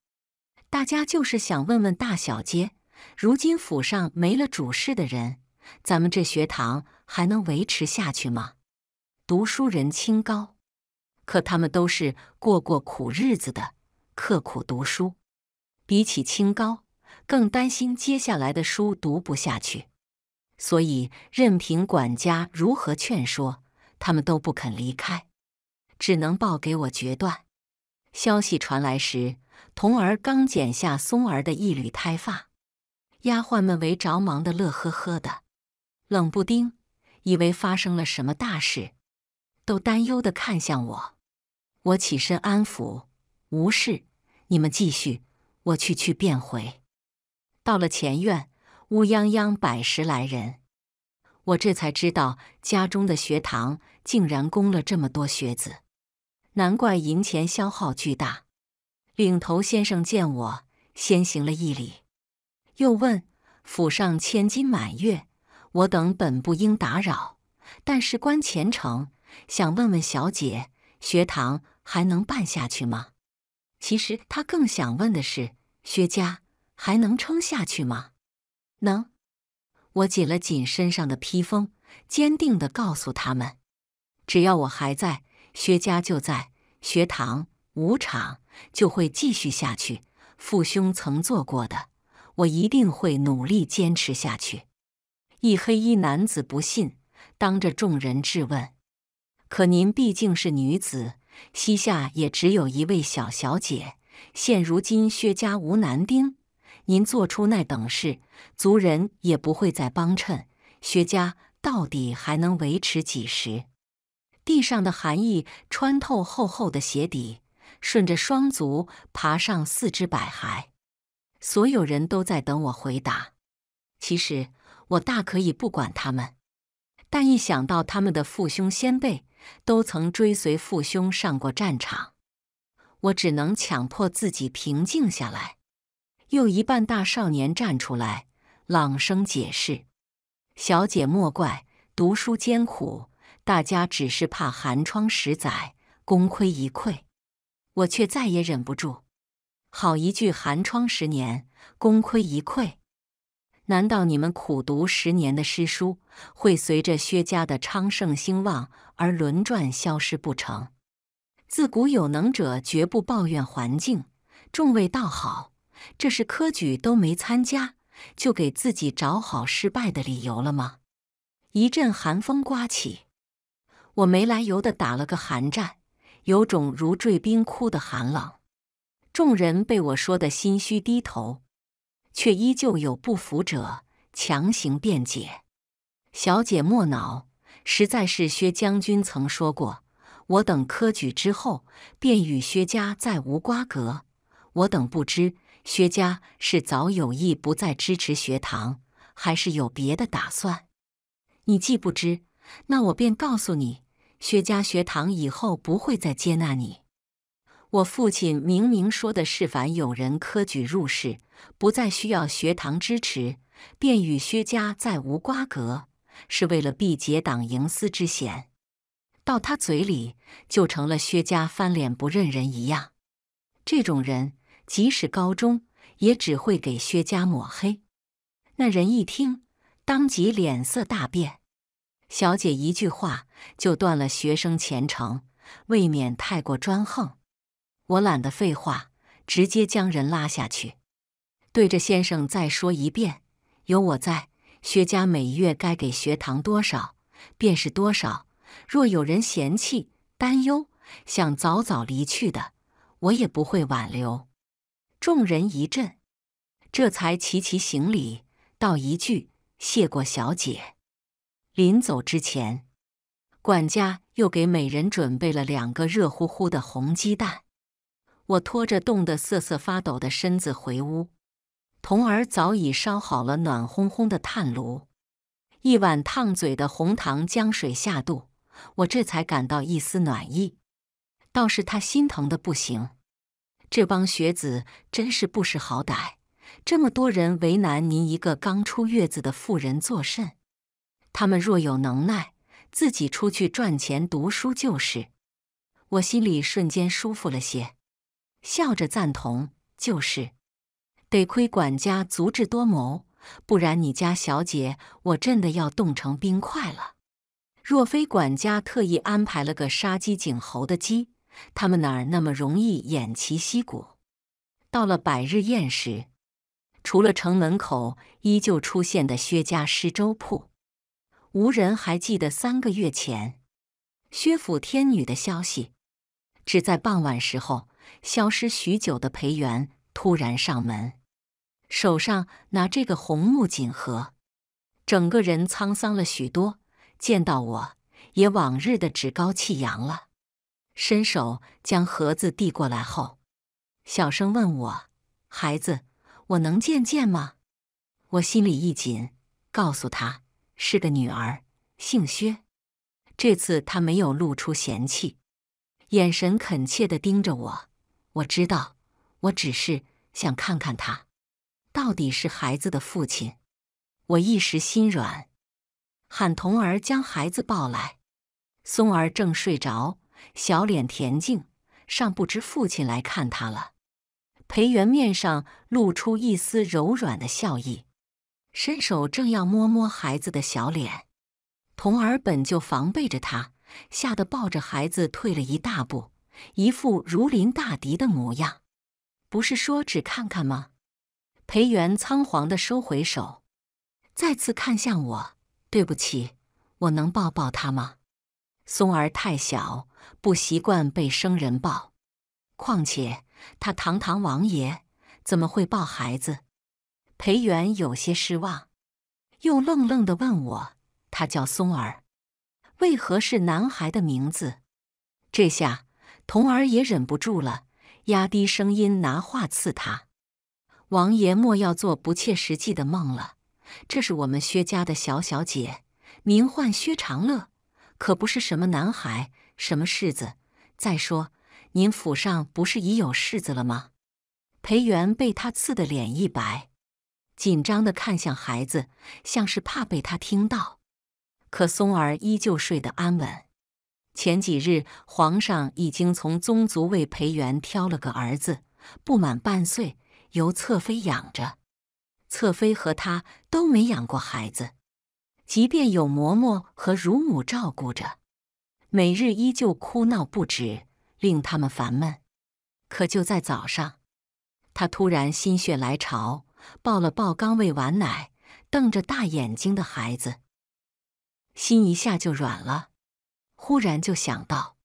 大家就是想问问大小姐，如今府上没了主事的人，咱们这学堂还能维持下去吗？读书人清高。”可他们都是过过苦日子的，刻苦读书，比起清高，更担心接下来的书读不下去，所以任凭管家如何劝说，他们都不肯离开，只能报给我决断。消息传来时，童儿刚剪下松儿的一缕胎发，丫鬟们围着忙的乐呵呵的，冷不丁以为发生了什么大事，都担忧的看向我。我起身安抚，无事，你们继续，我去去便回。到了前院，乌泱泱百十来人，我这才知道家中的学堂竟然供了这么多学子，难怪银钱消耗巨大。领头先生见我，先行了一礼，又问：“府上千金满月，我等本不应打扰，但事关前程，想问问小姐学堂。”还能办下去吗？其实他更想问的是：薛家还能撑下去吗？能！我紧了紧身上的披风，坚定地告诉他们：“只要我还在，薛家就在，学堂、舞场就会继续下去。父兄曾做过的，我一定会努力坚持下去。”一黑衣男子不信，当着众人质问：“可您毕竟是女子。”膝下也只有一位小小姐，现如今薛家无男丁，您做出那等事，族人也不会再帮衬，薛家到底还能维持几时？地上的寒意穿透厚厚的鞋底，顺着双足爬上四肢百骸，所有人都在等我回答。其实我大可以不管他们，但一想到他们的父兄先辈。都曾追随父兄上过战场，我只能强迫自己平静下来。又一半大少年站出来，朗声解释：“小姐莫怪，读书艰苦，大家只是怕寒窗十载，功亏一篑。”我却再也忍不住，好一句寒窗十年，功亏一篑。难道你们苦读十年的诗书，会随着薛家的昌盛兴旺而轮转消失不成？自古有能者绝不抱怨环境，众位倒好，这是科举都没参加，就给自己找好失败的理由了吗？一阵寒风刮起，我没来由的打了个寒战，有种如坠冰窟的寒冷。众人被我说的心虚低头。却依旧有不服者强行辩解。小姐莫恼，实在是薛将军曾说过，我等科举之后便与薛家再无瓜葛。我等不知薛家是早有意不再支持学堂，还是有别的打算。你既不知，那我便告诉你，薛家学堂以后不会再接纳你。我父亲明明说的是，凡有人科举入仕，不再需要学堂支持，便与薛家再无瓜葛，是为了避结党营私之嫌。到他嘴里就成了薛家翻脸不认人一样。这种人即使高中，也只会给薛家抹黑。那人一听，当即脸色大变。小姐一句话就断了学生前程，未免太过专横。我懒得废话，直接将人拉下去。对着先生再说一遍：有我在，薛家每月该给学堂多少，便是多少。若有人嫌弃、担忧，想早早离去的，我也不会挽留。众人一震，这才齐齐行礼，道一句谢过小姐。临走之前，管家又给每人准备了两个热乎乎的红鸡蛋。我拖着冻得瑟瑟发抖的身子回屋，童儿早已烧好了暖烘烘的炭炉。一碗烫嘴的红糖姜水下肚，我这才感到一丝暖意。倒是他心疼的不行。这帮学子真是不识好歹，这么多人为难您一个刚出月子的妇人作甚？他们若有能耐，自己出去赚钱读书就是。我心里瞬间舒服了些。笑着赞同，就是得亏管家足智多谋，不然你家小姐我真的要冻成冰块了。若非管家特意安排了个杀鸡儆猴的鸡，他们哪儿那么容易偃旗息鼓？到了百日宴时，除了城门口依旧出现的薛家施粥铺，无人还记得三个月前薛府天女的消息，只在傍晚时候。消失许久的裴元突然上门，手上拿这个红木锦盒，整个人沧桑了许多。见到我也往日的趾高气扬了，伸手将盒子递过来后，小声问我：“孩子，我能见见吗？”我心里一紧，告诉他是个女儿，姓薛。这次他没有露出嫌弃，眼神恳切地盯着我。我知道，我只是想看看他，到底是孩子的父亲。我一时心软，喊童儿将孩子抱来。松儿正睡着，小脸恬静，尚不知父亲来看他了。裴元面上露出一丝柔软的笑意，伸手正要摸摸孩子的小脸，童儿本就防备着他，吓得抱着孩子退了一大步。一副如临大敌的模样，不是说只看看吗？裴元仓皇的收回手，再次看向我。对不起，我能抱抱他吗？松儿太小，不习惯被生人抱。况且他堂堂王爷，怎么会抱孩子？裴元有些失望，又愣愣的问我：“他叫松儿，为何是男孩的名字？”这下。童儿也忍不住了，压低声音拿话刺他：“王爷莫要做不切实际的梦了，这是我们薛家的小小姐，名唤薛长乐，可不是什么男孩，什么世子。再说，您府上不是已有世子了吗？”裴元被他刺得脸一白，紧张的看向孩子，像是怕被他听到。可松儿依旧睡得安稳。前几日，皇上已经从宗族为裴元挑了个儿子，不满半岁，由侧妃养着。侧妃和他都没养过孩子，即便有嬷嬷和乳母照顾着，每日依旧哭闹不止，令他们烦闷。可就在早上，他突然心血来潮，抱了抱刚喂完奶、瞪着大眼睛的孩子，心一下就软了。忽然就想到，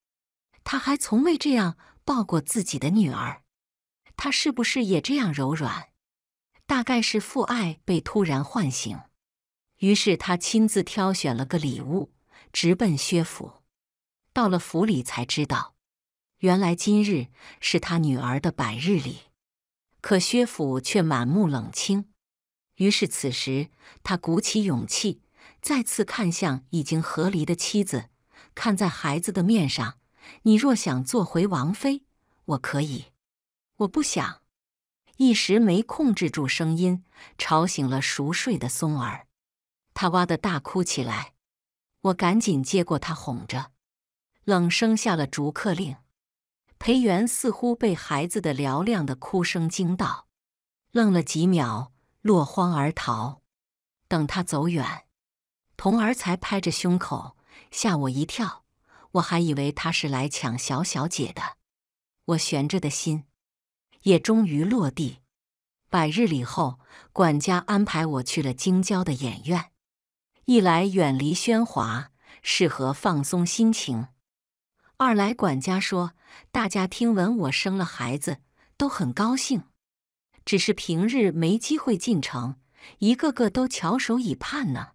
他还从未这样抱过自己的女儿，他是不是也这样柔软？大概是父爱被突然唤醒，于是他亲自挑选了个礼物，直奔薛府。到了府里才知道，原来今日是他女儿的百日礼，可薛府却满目冷清。于是此时，他鼓起勇气，再次看向已经和离的妻子。看在孩子的面上，你若想做回王妃，我可以。我不想。一时没控制住声音，吵醒了熟睡的松儿，他哇的大哭起来。我赶紧接过他，哄着，冷声下了逐客令。裴元似乎被孩子的嘹亮的哭声惊到，愣了几秒，落荒而逃。等他走远，童儿才拍着胸口。吓我一跳，我还以为他是来抢小小姐的。我悬着的心也终于落地。百日里后，管家安排我去了京郊的演院，一来远离喧哗，适合放松心情；二来管家说，大家听闻我生了孩子，都很高兴，只是平日没机会进城，一个个都翘首以盼呢。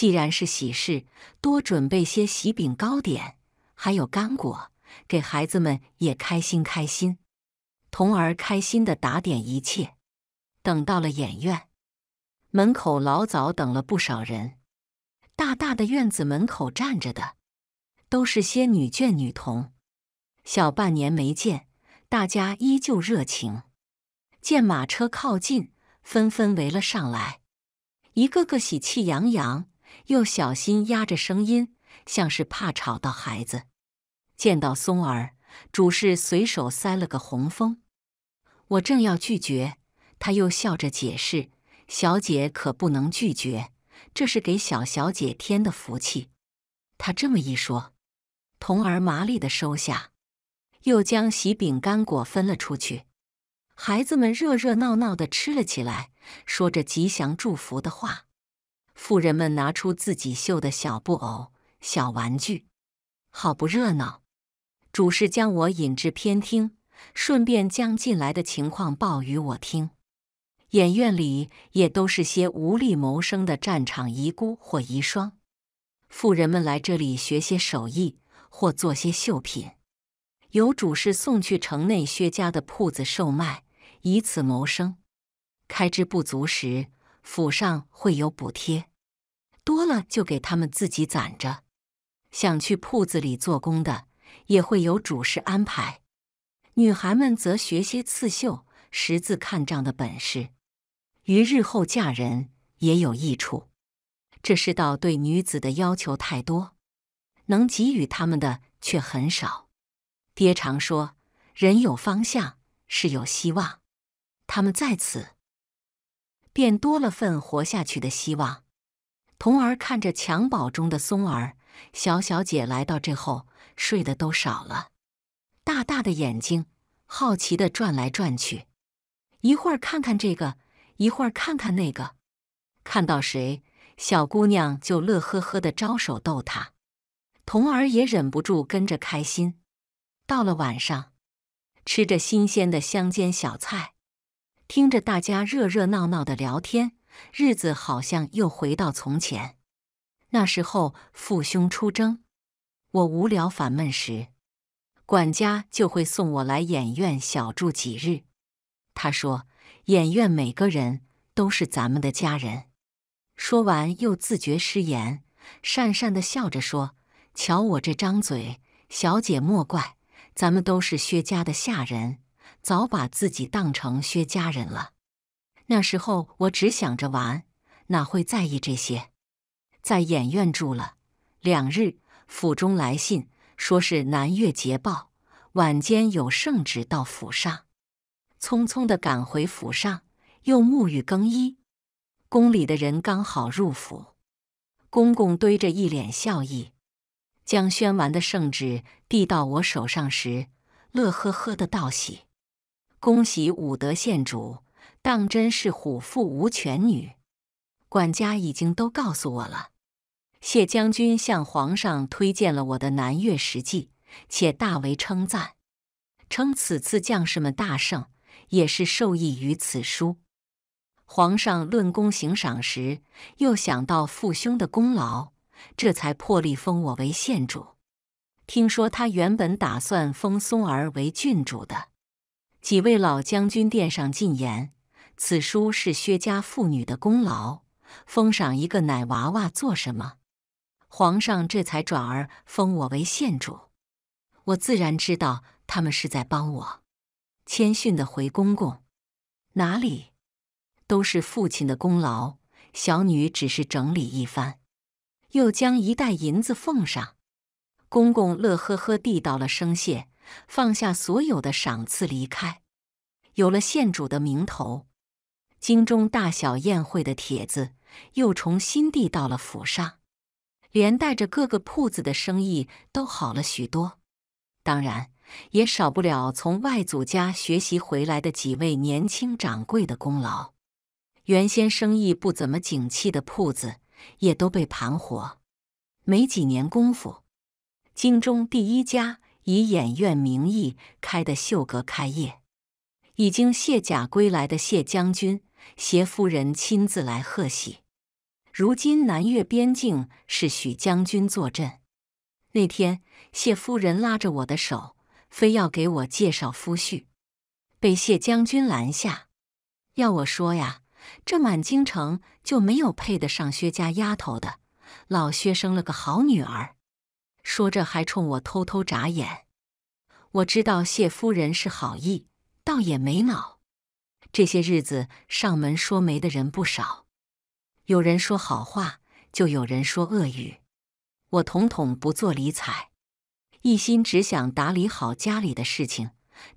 既然是喜事，多准备些喜饼、糕点，还有干果，给孩子们也开心开心，童儿开心的打点一切。等到了演院门口，老早等了不少人。大大的院子门口站着的，都是些女眷、女童。小半年没见，大家依旧热情，见马车靠近，纷纷围了上来，一个个喜气洋洋。又小心压着声音，像是怕吵到孩子。见到松儿，主事随手塞了个红封。我正要拒绝，他又笑着解释：“小姐可不能拒绝，这是给小小姐添的福气。”他这么一说，童儿麻利的收下，又将喜饼干果分了出去。孩子们热热闹闹的吃了起来，说着吉祥祝福的话。富人们拿出自己绣的小布偶、小玩具，好不热闹。主事将我引至偏厅，顺便将进来的情况报与我听。演院里也都是些无力谋生的战场遗孤或遗孀，富人们来这里学些手艺或做些绣品，由主事送去城内薛家的铺子售卖，以此谋生。开支不足时。府上会有补贴，多了就给他们自己攒着。想去铺子里做工的，也会有主事安排。女孩们则学些刺绣、识字、看账的本事，于日后嫁人也有益处。这世道对女子的要求太多，能给予他们的却很少。爹常说，人有方向是有希望。他们在此。便多了份活下去的希望。童儿看着襁褓中的松儿，小小姐来到这后睡得都少了，大大的眼睛好奇的转来转去，一会儿看看这个，一会儿看看那个，看到谁，小姑娘就乐呵呵的招手逗她，童儿也忍不住跟着开心。到了晚上，吃着新鲜的乡间小菜。听着大家热热闹闹的聊天，日子好像又回到从前。那时候父兄出征，我无聊烦闷时，管家就会送我来演院小住几日。他说：“演院每个人都是咱们的家人。”说完又自觉失言，讪讪的笑着说：“瞧我这张嘴，小姐莫怪，咱们都是薛家的下人。”早把自己当成薛家人了。那时候我只想着玩，哪会在意这些？在演院住了两日，府中来信，说是南越捷报，晚间有圣旨到府上。匆匆的赶回府上，又沐浴更衣。宫里的人刚好入府，公公堆着一脸笑意，将宣完的圣旨递到我手上时，乐呵呵的道喜。恭喜武德县主，当真是虎父无犬女。管家已经都告诉我了，谢将军向皇上推荐了我的《南越实记》，且大为称赞，称此次将士们大胜也是受益于此书。皇上论功行赏时，又想到父兄的功劳，这才破例封我为县主。听说他原本打算封松儿为郡主的。几位老将军殿上进言，此书是薛家妇女的功劳，封赏一个奶娃娃做什么？皇上这才转而封我为县主。我自然知道他们是在帮我，谦逊的回公公：“哪里，都是父亲的功劳，小女只是整理一番。”又将一袋银子奉上，公公乐呵呵地道了声谢。放下所有的赏赐，离开。有了县主的名头，京中大小宴会的帖子又重新递到了府上，连带着各个铺子的生意都好了许多。当然，也少不了从外祖家学习回来的几位年轻掌柜的功劳。原先生意不怎么景气的铺子，也都被盘活。没几年功夫，京中第一家。以演院名义开的秀阁开业，已经卸甲归来的谢将军携夫人亲自来贺喜。如今南越边境是许将军坐镇。那天谢夫人拉着我的手，非要给我介绍夫婿，被谢将军拦下。要我说呀，这满京城就没有配得上薛家丫头的。老薛生了个好女儿。说着，还冲我偷偷眨眼。我知道谢夫人是好意，倒也没恼。这些日子上门说媒的人不少，有人说好话，就有人说恶语，我统统不做理睬，一心只想打理好家里的事情，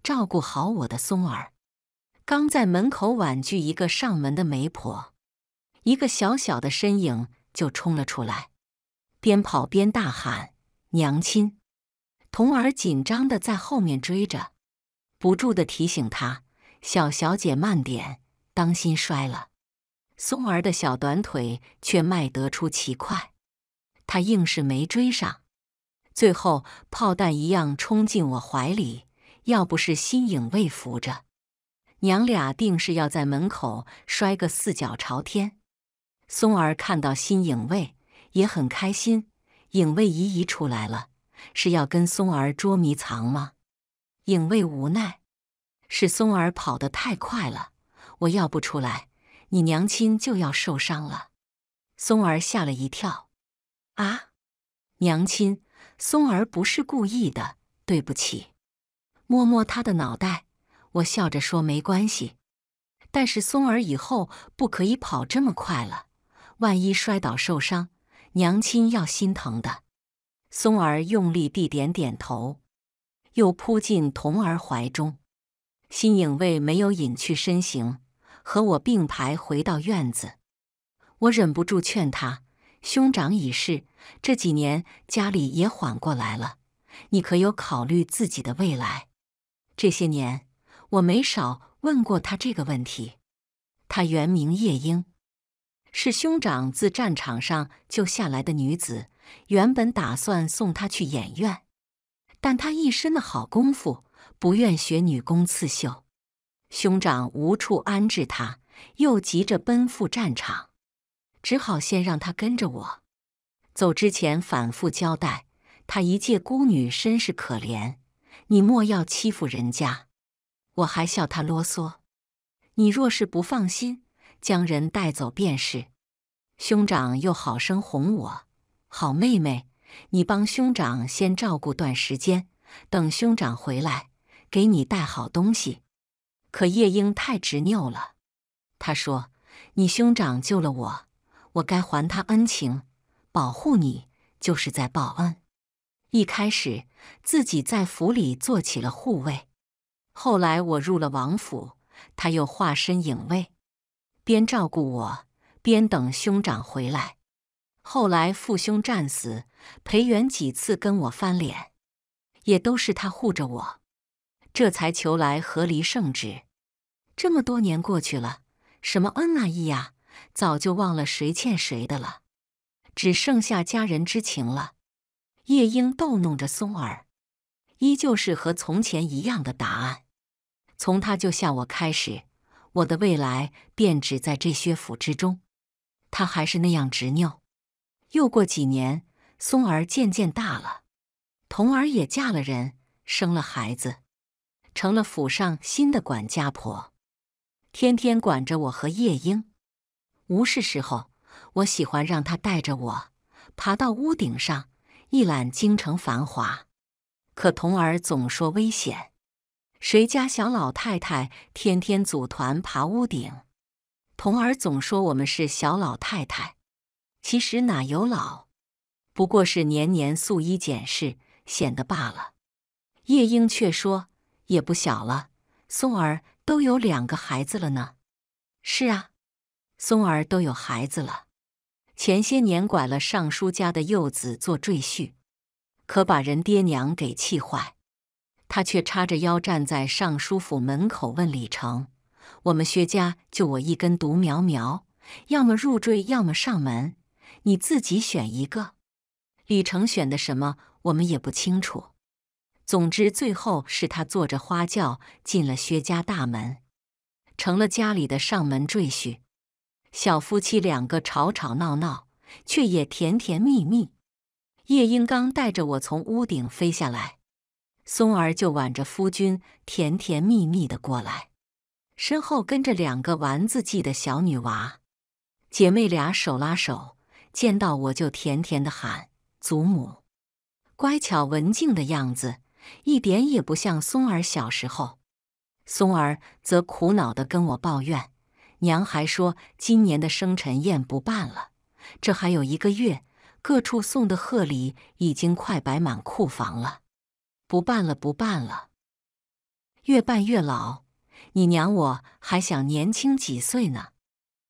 照顾好我的松儿。刚在门口婉拒一个上门的媒婆，一个小小的身影就冲了出来，边跑边大喊。娘亲，童儿紧张的在后面追着，不住的提醒她：“小小姐慢点，当心摔了。”松儿的小短腿却迈得出奇快，他硬是没追上。最后炮弹一样冲进我怀里，要不是新影卫扶着，娘俩定是要在门口摔个四脚朝天。松儿看到新影卫，也很开心。影卫姨姨出来了，是要跟松儿捉迷藏吗？影卫无奈，是松儿跑得太快了，我要不出来，你娘亲就要受伤了。松儿吓了一跳，啊，娘亲，松儿不是故意的，对不起。摸摸他的脑袋，我笑着说没关系，但是松儿以后不可以跑这么快了，万一摔倒受伤。娘亲要心疼的，松儿用力地点点头，又扑进童儿怀中。新影卫没有隐去身形，和我并排回到院子。我忍不住劝他：兄长已逝，这几年家里也缓过来了，你可有考虑自己的未来？这些年，我没少问过他这个问题。他原名夜莺。是兄长自战场上救下来的女子，原本打算送她去演院，但她一身的好功夫，不愿学女工刺绣。兄长无处安置她，又急着奔赴战场，只好先让她跟着我。走之前反复交代，她一介孤女，身世可怜，你莫要欺负人家。我还笑她啰嗦。你若是不放心。将人带走便是，兄长又好生哄我。好妹妹，你帮兄长先照顾段时间，等兄长回来，给你带好东西。可夜莺太执拗了，他说：“你兄长救了我，我该还他恩情。保护你就是在报恩。一开始自己在府里做起了护卫，后来我入了王府，他又化身影卫。”边照顾我，边等兄长回来。后来父兄战死，裴元几次跟我翻脸，也都是他护着我，这才求来和离圣旨。这么多年过去了，什么恩啊义啊，早就忘了谁欠谁的了，只剩下家人之情了。夜莺逗弄着松儿，依旧是和从前一样的答案。从他救下我开始。我的未来便只在这薛府之中。他还是那样执拗。又过几年，松儿渐渐大了，童儿也嫁了人，生了孩子，成了府上新的管家婆，天天管着我和夜莺。无事时候，我喜欢让她带着我爬到屋顶上，一览京城繁华。可童儿总说危险。谁家小老太太天天组团爬屋顶？童儿总说我们是小老太太，其实哪有老，不过是年年素衣简饰显得罢了。夜莺却说也不小了，松儿都有两个孩子了呢。是啊，松儿都有孩子了。前些年拐了尚书家的幼子做赘婿，可把人爹娘给气坏。他却叉着腰站在尚书府门口问李成：“我们薛家就我一根独苗苗，要么入赘，要么上门，你自己选一个。”李成选的什么，我们也不清楚。总之，最后是他坐着花轿进了薛家大门，成了家里的上门赘婿。小夫妻两个吵吵闹闹，却也甜甜蜜蜜。叶英刚带着我从屋顶飞下来。松儿就挽着夫君甜甜蜜蜜的过来，身后跟着两个丸子记的小女娃，姐妹俩手拉手，见到我就甜甜的喊“祖母”，乖巧文静的样子，一点也不像松儿小时候。松儿则苦恼的跟我抱怨：“娘还说今年的生辰宴不办了，这还有一个月，各处送的贺礼已经快摆满库房了。”不办了，不办了，越办越老。你娘我还想年轻几岁呢。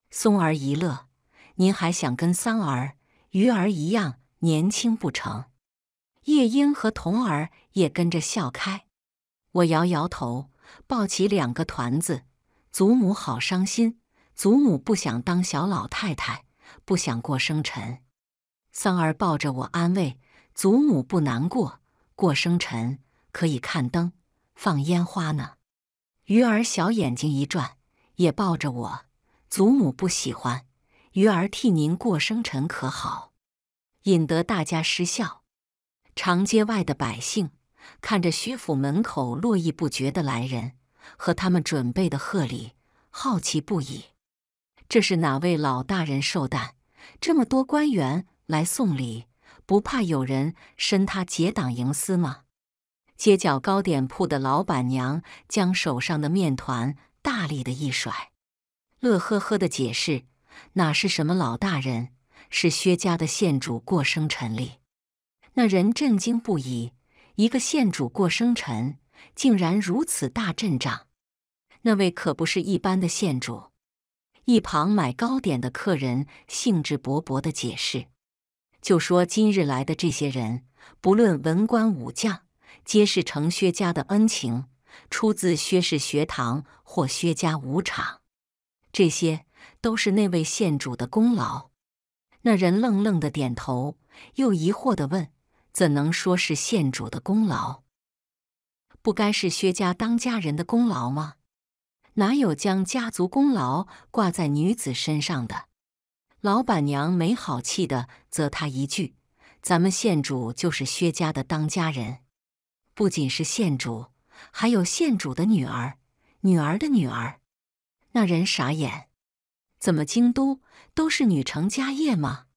松儿一乐，您还想跟桑儿、鱼儿一样年轻不成？夜莺和童儿也跟着笑开。我摇摇头，抱起两个团子。祖母好伤心，祖母不想当小老太太，不想过生辰。桑儿抱着我安慰，祖母不难过。过生辰可以看灯、放烟花呢。鱼儿小眼睛一转，也抱着我。祖母不喜欢鱼儿替您过生辰，可好？引得大家失笑。长街外的百姓看着徐府门口络绎不绝的来人和他们准备的贺礼，好奇不已。这是哪位老大人寿诞？这么多官员来送礼？不怕有人伸他结党营私吗？街角糕点铺的老板娘将手上的面团大力的一甩，乐呵呵的解释：“哪是什么老大人，是薛家的县主过生辰礼。”那人震惊不已：“一个县主过生辰，竟然如此大阵仗，那位可不是一般的县主。”一旁买糕点的客人兴致勃勃的解释。就说今日来的这些人，不论文官武将，皆是承薛家的恩情，出自薛氏学堂或薛家武场，这些都是那位县主的功劳。那人愣愣的点头，又疑惑的问：“怎能说是县主的功劳？不该是薛家当家人的功劳吗？哪有将家族功劳挂在女子身上的？”老板娘没好气的责他一句：“咱们县主就是薛家的当家人，不仅是县主，还有县主的女儿、女儿的女儿。”那人傻眼：“怎么京都都是女成家业吗？”